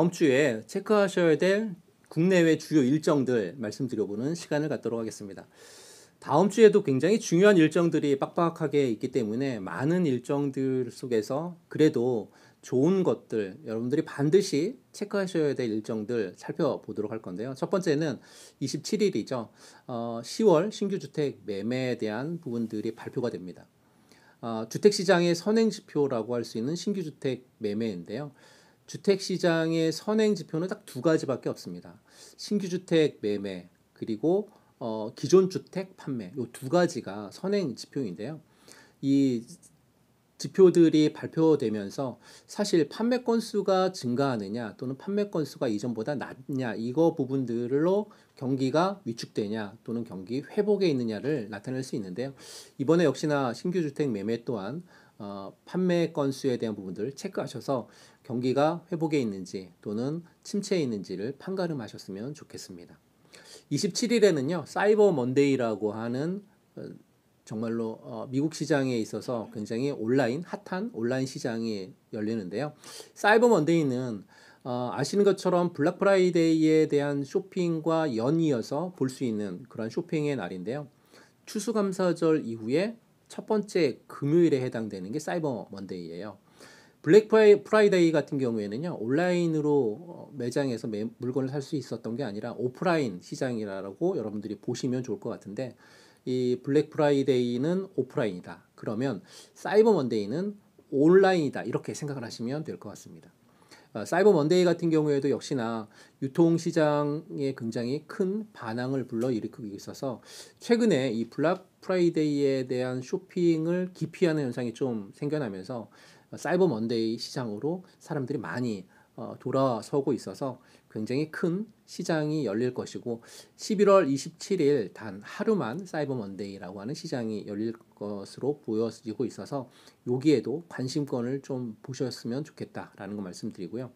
다음 주에 체크하셔야 될 국내외 주요 일정들 말씀드려보는 시간을 갖도록 하겠습니다. 다음 주에도 굉장히 중요한 일정들이 빡빡하게 있기 때문에 많은 일정들 속에서 그래도 좋은 것들 여러분들이 반드시 체크하셔야 될 일정들 살펴보도록 할 건데요. 첫 번째는 27일이죠. 어, 10월 신규 주택 매매에 대한 부분들이 발표가 됩니다. 어, 주택 시장의 선행 지표라고 할 수 있는 신규 주택 매매인데요. 주택 시장의 선행 지표는 딱 두 가지밖에 없습니다. 신규 주택 매매 그리고 어, 기존 주택 판매 이 두 가지가 선행 지표인데요. 이 지표들이 발표되면서 사실 판매 건수가 증가하느냐 또는 판매 건수가 이전보다 낮냐 이거 부분들로 경기가 위축되냐 또는 경기 회복에 있느냐를 나타낼 수 있는데요. 이번에 역시나 신규 주택 매매 또한 어, 판매 건수에 대한 부분들을 체크하셔서 경기가 회복에 있는지 또는 침체에 있는지를 판가름하셨으면 좋겠습니다. 27일에는요 사이버 먼데이라고 하는 어, 정말로 어, 미국 시장에 있어서 굉장히 온라인 핫한 온라인 시장이 열리는데요. 사이버 먼데이는 어, 아시는 것처럼 블랙 프라이데이에 대한 쇼핑과 연이어서 볼 수 있는 그런 쇼핑의 날인데요. 추수감사절 이후에 첫 번째 금요일에 해당되는 게 사이버 먼데이예요. 블랙 프라이데이 같은 경우에는요 온라인으로 어, 매장에서 매, 물건을 살 수 있었던 게 아니라 오프라인 시장이라고 여러분들이 보시면 좋을 것 같은데 이 블랙 프라이데이는 오프라인이다 그러면 사이버 먼데이는 온라인이다 이렇게 생각을 하시면 될 것 같습니다 어, 사이버 먼데이 같은 경우에도 역시나 유통시장에 굉장히 큰 반항을 불러일으키고 있어서 최근에 이 블락 프라이데이에 대한 쇼핑을 기피하는 현상이 좀 생겨나면서 어, 사이버 먼데이 시장으로 사람들이 많이 어, 돌아서고 있어서 굉장히 큰 시장이 열릴 것이고 11월 27일 단 하루만 사이버 먼데이라고 하는 시장이 열릴 것으로 보여지고 있어서 여기에도 관심권을 좀 보셨으면 좋겠다라는 거 말씀드리고요.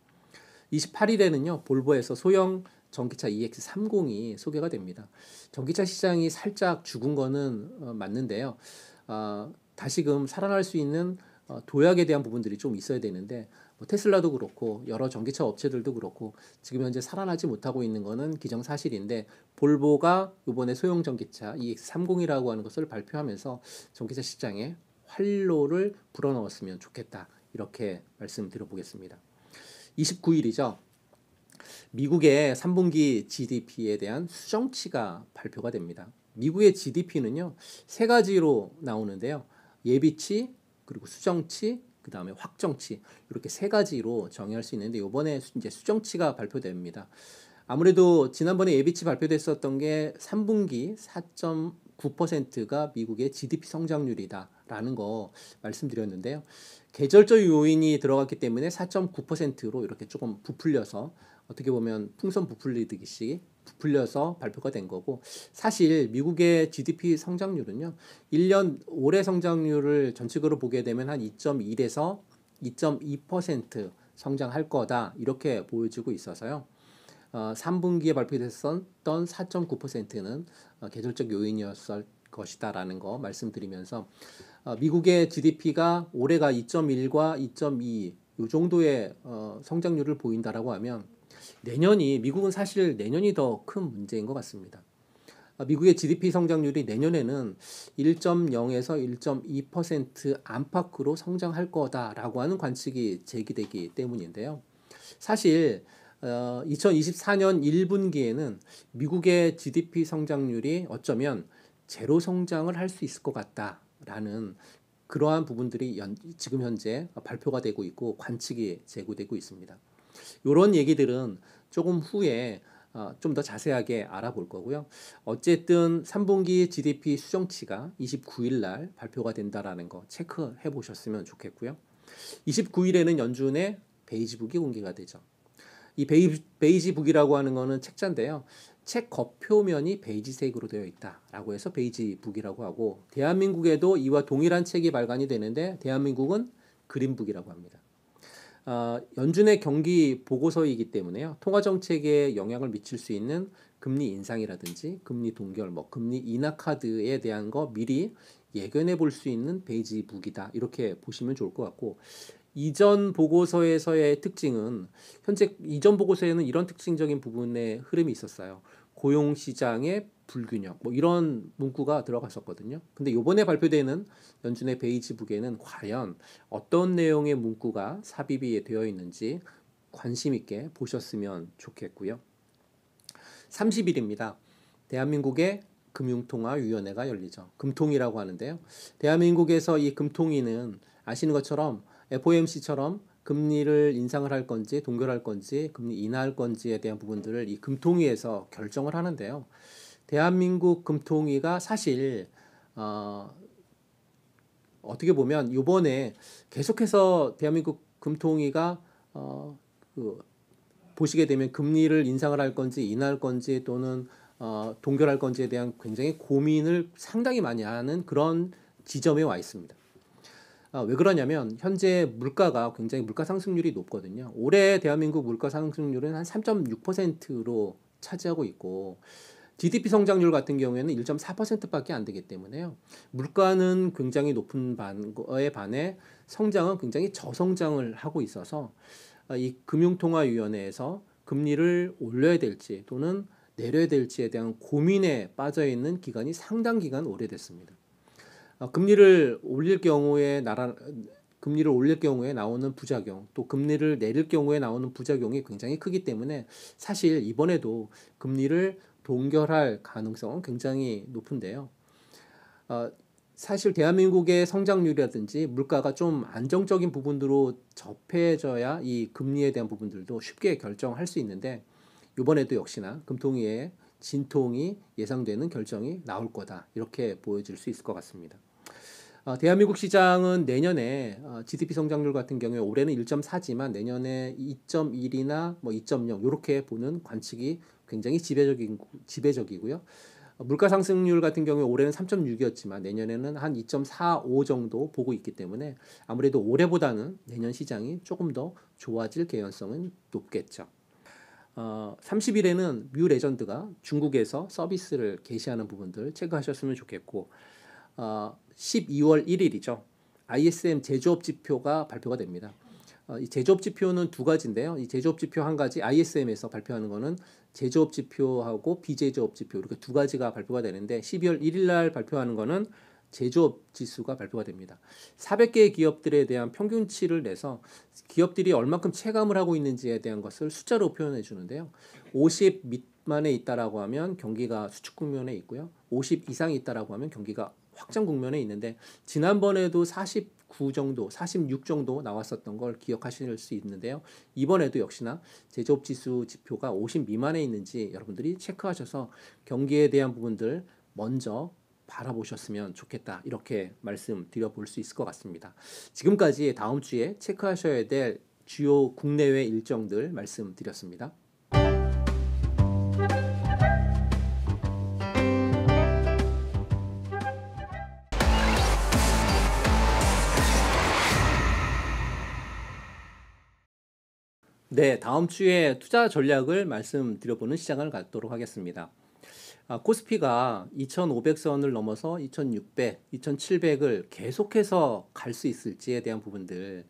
28일에는요. 볼보에서 소형 전기차 EX30이 소개가 됩니다. 전기차 시장이 살짝 죽은 거는 어, 맞는데요. 어, 다시금 살아날 수 있는 어, 도약에 대한 부분들이 좀 있어야 되는데 뭐 테슬라도 그렇고 여러 전기차 업체들도 그렇고 지금 현재 살아나지 못하고 있는 거는 기정사실인데 볼보가 이번에 소형 전기차 EX30이라고 하는 것을 발표하면서 전기차 시장에 활로를 불어넣었으면 좋겠다 이렇게 말씀드려보겠습니다. 29일이죠. 미국의 3분기 GDP에 대한 수정치가 발표가 됩니다. 미국의 GDP는요 세 가지로 나오는데요 예비치 그리고 수정치 그 다음에 확정치 이렇게 세 가지로 정의할 수 있는데 이번에 이제 수정치가 발표됩니다. 아무래도 지난번에 예비치 발표됐었던 게 3분기 4.9%가 미국의 GDP 성장률이다라는 거 말씀드렸는데요. 계절적 요인이 들어갔기 때문에 4.9%로 이렇게 조금 부풀려서 어떻게 보면 풍선 부풀리듯이 부풀려서 발표가 된 거고 사실 미국의 GDP 성장률은요. 1년 올해 성장률을 전체적으로 보게 되면 한 2.1에서 2.2% 성장할 거다 이렇게 보여지고 있어서요. 어, 3분기에 발표됐었던 4.9%는 어, 계절적 요인이었을 것이다라는 거 말씀드리면서 어, 미국의 GDP가 올해가 2.1과 2.2 이 정도의 어, 성장률을 보인다라고 하면 내년이 미국은 사실 내년이 더 큰 문제인 것 같습니다. 아, 미국의 GDP 성장률이 내년에는 1.0에서 1.2% 안팎으로 성장할 거다라고 하는 관측이 제기되기 때문인데요. 사실 어, 2024년 1분기에는 미국의 GDP 성장률이 어쩌면 제로 성장을 할 수 있을 것 같다라는 그러한 부분들이 연, 지금 현재 발표가 되고 있고 관측이 제고되고 있습니다. 이런 얘기들은 조금 후에 어, 좀더 자세하게 알아볼 거고요. 어쨌든 3분기 GDP 수정치가 29일 날 발표가 된다라는 거 체크해 보셨으면 좋겠고요. 29일에는 연준의 베이지북이 공개가 되죠. 이 베이, 베이지북이라고 하는 거는 책자인데요. 책 겉표면이 베이지색으로 되어 있다라고 해서 베이지북이라고 하고 대한민국에도 이와 동일한 책이 발간이 되는데 대한민국은 그린북이라고 합니다. 어, 연준의 경기 보고서이기 때문에요. 통화 정책에 영향을 미칠 수 있는 금리 인상이라든지 금리 동결, 뭐 금리 인하 카드에 대한 거 미리 예견해 볼 수 있는 베이지 북이다 이렇게 보시면 좋을 것 같고 이전 보고서에서의 특징은 현재 이전 보고서에는 이런 특징적인 부분의 흐름이 있었어요. 고용 시장의 불균형 뭐 이런 문구가 들어갔었거든요. 근데 요번에 발표되는 연준의 베이지북에는 과연 어떤 내용의 문구가 삽입이 되어 있는지 관심 있게 보셨으면 좋겠고요. 30일입니다. 대한민국의 금융통화위원회가 열리죠. 금통이라고 하는데요. 대한민국에서 이 금통위는 아시는 것처럼 FOMC처럼 금리를 인상을 할 건지 동결할 건지 금리 인하할 건지에 대한 부분들을 이 금통위에서 결정을 하는데요. 대한민국 금통위가 사실 어, 어떻게 보면 요번에 계속해서 대한민국 금통위가 어, 그 보시게 되면 금리를 인상을 할 건지 인할 건지 또는 어, 동결할 건지에 대한 굉장히 고민을 상당히 많이 하는 그런 지점에 와 있습니다. 아, 왜 그러냐면 현재 물가가 굉장히 물가 상승률이 높거든요. 올해 대한민국 물가 상승률은 한 3.6%로 차지하고 있고 GDP 성장률 같은 경우에는 1.4%밖에 안 되기 때문에요. 물가는 굉장히 높은 반에 반해 성장은 굉장히 저성장을 하고 있어서 아, 이 금융통화위원회에서 금리를 올려야 될지 또는 내려야 될지에 대한 고민에 빠져 있는 기간이 상당 기간 오래됐습니다. 아, 금리를 올릴 경우에 나라 금리를 올릴 경우에 나오는 부작용, 또 금리를 내릴 경우에 나오는 부작용이 굉장히 크기 때문에 사실 이번에도 금리를 동결할 가능성은 굉장히 높은데요. 어, 사실 대한민국의 성장률이라든지 물가가 좀 안정적인 부분으로 접해져야 이 금리에 대한 부분들도 쉽게 결정할 수 있는데 이번에도 역시나 금통위의 진통이 예상되는 결정이 나올 거다 이렇게 보여질 수 있을 것 같습니다. 어, 대한민국 시장은 내년에 어, GDP 성장률 같은 경우에 올해는 1.4지만 내년에 2.1이나 뭐2.0 이렇게 보는 관측이 굉장히 지배적인 지배적이고요. 물가 상승률 같은 경우에 올해는 3.6이었지만 내년에는 한 2.45 정도 보고 있기 때문에 아무래도 올해보다는 내년 시장이 조금 더 좋아질 개연성은 높겠죠. 어, 30일에는 뮤 레전드가 중국에서 서비스를 개시하는 부분들 체크하셨으면 좋겠고 어, 12월 1일이죠. ISM 제조업 지표가 발표가 됩니다. 어, 이 제조업 지표는 두 가지인데요. 이 제조업 지표 한 가지 ISM에서 발표하는 거는 제조업 지표하고 비제조업 지표 이렇게 두 가지가 발표가 되는데 12월 1일 날 발표하는 거는 제조업 지수가 발표가 됩니다. 400개의 기업들에 대한 평균치를 내서 기업들이 얼만큼 체감을 하고 있는지에 대한 것을 숫자로 표현해 주는데요. 50 밑만에 있다라고 하면 경기가 수축 국면에 있고요. 50 이상이 있다라고 하면 경기가 확장 국면에 있는데 지난번에도 40 49 정도, 46 정도 나왔었던 걸 기억하실 수 있는데요. 이번에도 역시나 제조업 지수 지표가 50 미만에 있는지 여러분들이 체크하셔서 경기에 대한 부분들 먼저 바라보셨으면 좋겠다. 이렇게 말씀드려 볼 수 있을 것 같습니다. 지금까지 다음 주에 체크하셔야 될 주요 국내외 일정들 말씀드렸습니다. 네, 다음 주에 투자 전략을 말씀드려보는 시장을 갖도록 하겠습니다. 아, 코스피가 2,500선을 넘어서 2,600, 2,700을 계속해서 갈 수 있을지에 대한 부분들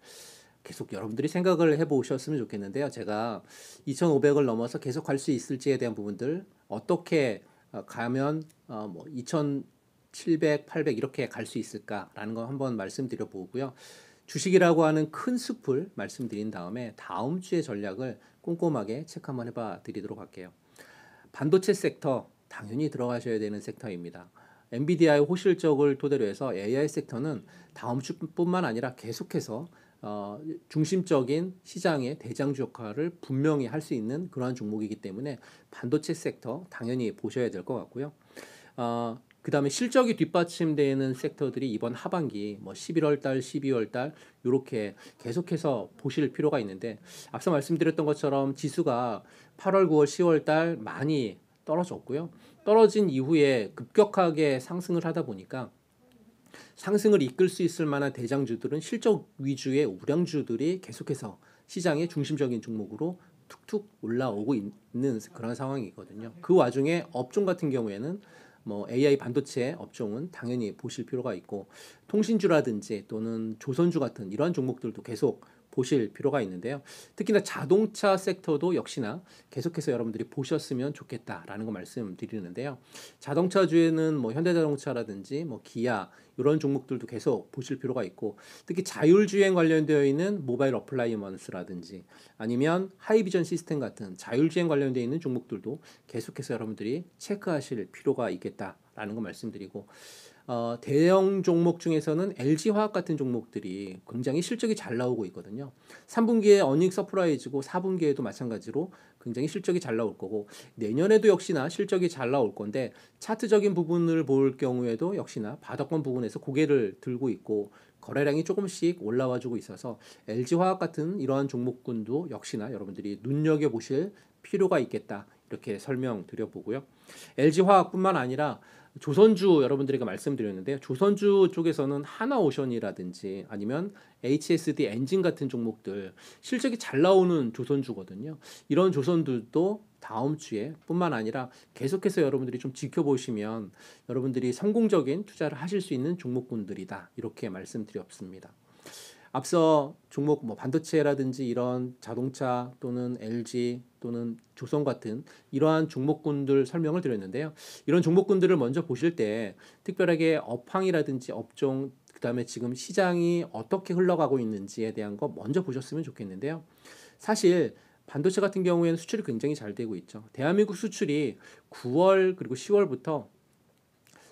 계속 여러분들이 생각을 해보셨으면 좋겠는데요. 제가 2,500을 넘어서 계속 갈 수 있을지에 대한 부분들 어떻게 어, 가면 어, 뭐 2,700, 800 이렇게 갈 수 있을까라는 거 한번 말씀드려 보고요. 주식이라고 하는 큰 숲을 말씀드린 다음에 다음 주의 전략을 꼼꼼하게 체크 한번 해봐 드리도록 할게요. 반도체 섹터 당연히 들어가셔야 되는 섹터입니다. 엔비디아의 호실적을 토대로 해서 AI 섹터는 다음 주뿐만 아니라 계속해서 어, 중심적인 시장의 대장주 역할을 분명히 할 수 있는 그러한 종목이기 때문에 반도체 섹터 당연히 보셔야 될 것 같고요. 어, 그다음에 실적이 뒷받침되는 섹터들이 이번 하반기 뭐 11월 달, 12월 달 이렇게 계속해서 보실 필요가 있는데 앞서 말씀드렸던 것처럼 지수가 8월, 9월, 10월 달 많이 떨어졌고요. 떨어진 이후에 급격하게 상승을 하다 보니까 상승을 이끌 수 있을 만한 대장주들은 실적 위주의 우량주들이 계속해서 시장의 중심적인 종목으로 툭툭 올라오고 있는 그런 상황이거든요. 그 와중에 업종 같은 경우에는 뭐 AI 반도체 업종은 당연히 보실 필요가 있고 통신주라든지 또는 조선주 같은 이러한 종목들도 계속 보실 필요가 있는데요. 특히나 자동차 섹터도 역시나 계속해서 여러분들이 보셨으면 좋겠다라는 거 말씀드리는데요. 자동차주에는 뭐 현대자동차라든지 뭐 기아 이런 종목들도 계속 보실 필요가 있고 특히 자율주행 관련되어 있는 모바일 어플라이먼스라든지 아니면 하이비전 시스템 같은 자율주행 관련되어 있는 종목들도 계속해서 여러분들이 체크하실 필요가 있겠다라는 거 말씀드리고 어, 대형 종목 중에서는 LG화학 같은 종목들이 굉장히 실적이 잘 나오고 있거든요. 3분기에 어닝 서프라이즈고 4분기에도 마찬가지로 굉장히 실적이 잘 나올 거고 내년에도 역시나 실적이 잘 나올 건데 차트적인 부분을 볼 경우에도 역시나 바닥권 부분에서 고개를 들고 있고 거래량이 조금씩 올라와 주고 있어서 LG화학 같은 이러한 종목군도 역시나 여러분들이 눈여겨 보실 필요가 있겠다. 이렇게 설명드려 보고요. LG화학뿐만 아니라 조선주 여러분들에게 말씀드렸는데요. 조선주 쪽에서는 하나오션이라든지 아니면 HSD 엔진 같은 종목들 실적이 잘 나오는 조선주거든요. 이런 조선들도 다음 주에 뿐만 아니라 계속해서 여러분들이 좀 지켜보시면 여러분들이 성공적인 투자를 하실 수 있는 종목군들이다. 이렇게 말씀드렸습니다. 앞서 종목 뭐 반도체라든지 이런 자동차 또는 LG 또는 조선 같은 이러한 종목군들 설명을 드렸는데요. 이런 종목군들을 먼저 보실 때 특별하게 업황이라든지 업종 그다음에 지금 시장이 어떻게 흘러가고 있는지에 대한 거 먼저 보셨으면 좋겠는데요. 사실 반도체 같은 경우에는 수출이 굉장히 잘 되고 있죠. 대한민국 수출이 9월 그리고 10월부터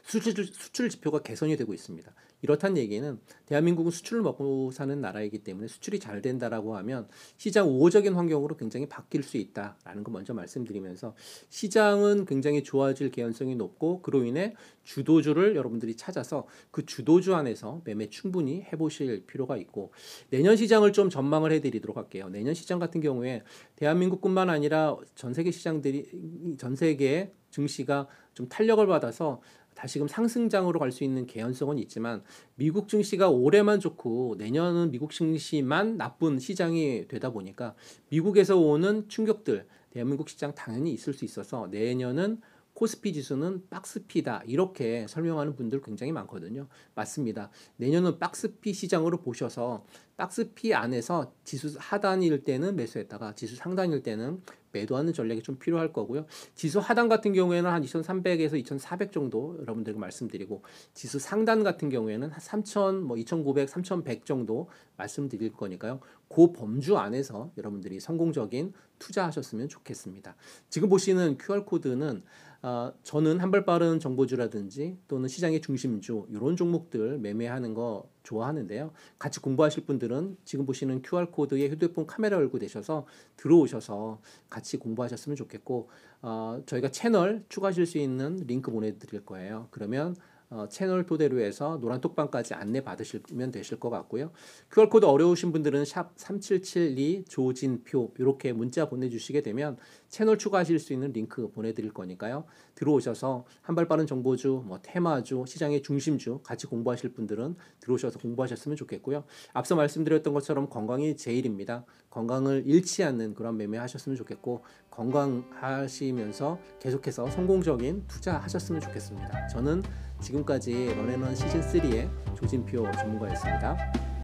수출, 수출 지표가 개선이 되고 있습니다. 이렇다는 얘기는 대한민국은 수출을 먹고 사는 나라이기 때문에 수출이 잘 된다라고 하면 시장 우호적인 환경으로 굉장히 바뀔 수 있다라는 거 먼저 말씀드리면서 시장은 굉장히 좋아질 개연성이 높고 그로 인해 주도주를 여러분들이 찾아서 그 주도주 안에서 매매 충분히 해보실 필요가 있고 내년 시장을 좀 전망을 해드리도록 할게요. 내년 시장 같은 경우에 대한민국뿐만 아니라 전 세계 시장들이 전 세계 증시가 좀 탄력을 받아서 다시금 상승장으로 갈 수 있는 개연성은 있지만 미국 증시가 올해만 좋고 내년은 미국 증시만 나쁜 시장이 되다 보니까 미국에서 오는 충격들 대한민국 시장 당연히 있을 수 있어서 내년은 코스피 지수는 박스피다 이렇게 설명하는 분들 굉장히 많거든요. 맞습니다. 내년은 박스피 시장으로 보셔서 박스피 안에서 지수 하단일 때는 매수했다가 지수 상단일 때는 매도하는 전략이 좀 필요할 거고요. 지수 하단 같은 경우에는 한 2,300에서 2,400 정도 여러분들에게 말씀드리고 지수 상단 같은 경우에는 한 3,000, 뭐 2,900, 3,100 정도 말씀드릴 거니까요. 그 범주 안에서 여러분들이 성공적인 투자하셨으면 좋겠습니다. 지금 보시는 QR코드는 아, 저는 한발 빠른 정보주라든지 또는 시장의 중심주 이런 종목들 매매하는 거 좋아하는데요. 같이 공부하실 분들은 지금 보시는 QR 코드에 휴대폰 카메라 얼굴 되셔서 들어오셔서 같이 공부하셨으면 좋겠고 어, 저희가 채널 추가하실 수 있는 링크 보내드릴 거예요. 그러면 어, 채널 토대로 해서 노란 톡방까지 안내 받으시면 되실 것 같고요. QR코드 어려우신 분들은 샵 3772 조진표 이렇게 문자 보내주시게 되면 채널 추가하실 수 있는 링크 보내드릴 거니까요. 들어오셔서 한발 빠른 정보주, 뭐 테마주, 시장의 중심주 같이 공부하실 분들은 들어오셔서 공부하셨으면 좋겠고요. 앞서 말씀드렸던 것처럼 건강이 제일입니다. 건강을 잃지 않는 그런 매매 하셨으면 좋겠고 건강하시면서 계속해서 성공적인 투자하셨으면 좋겠습니다. 저는 지금까지 런앤런 시즌3의 조진표 전문가였습니다.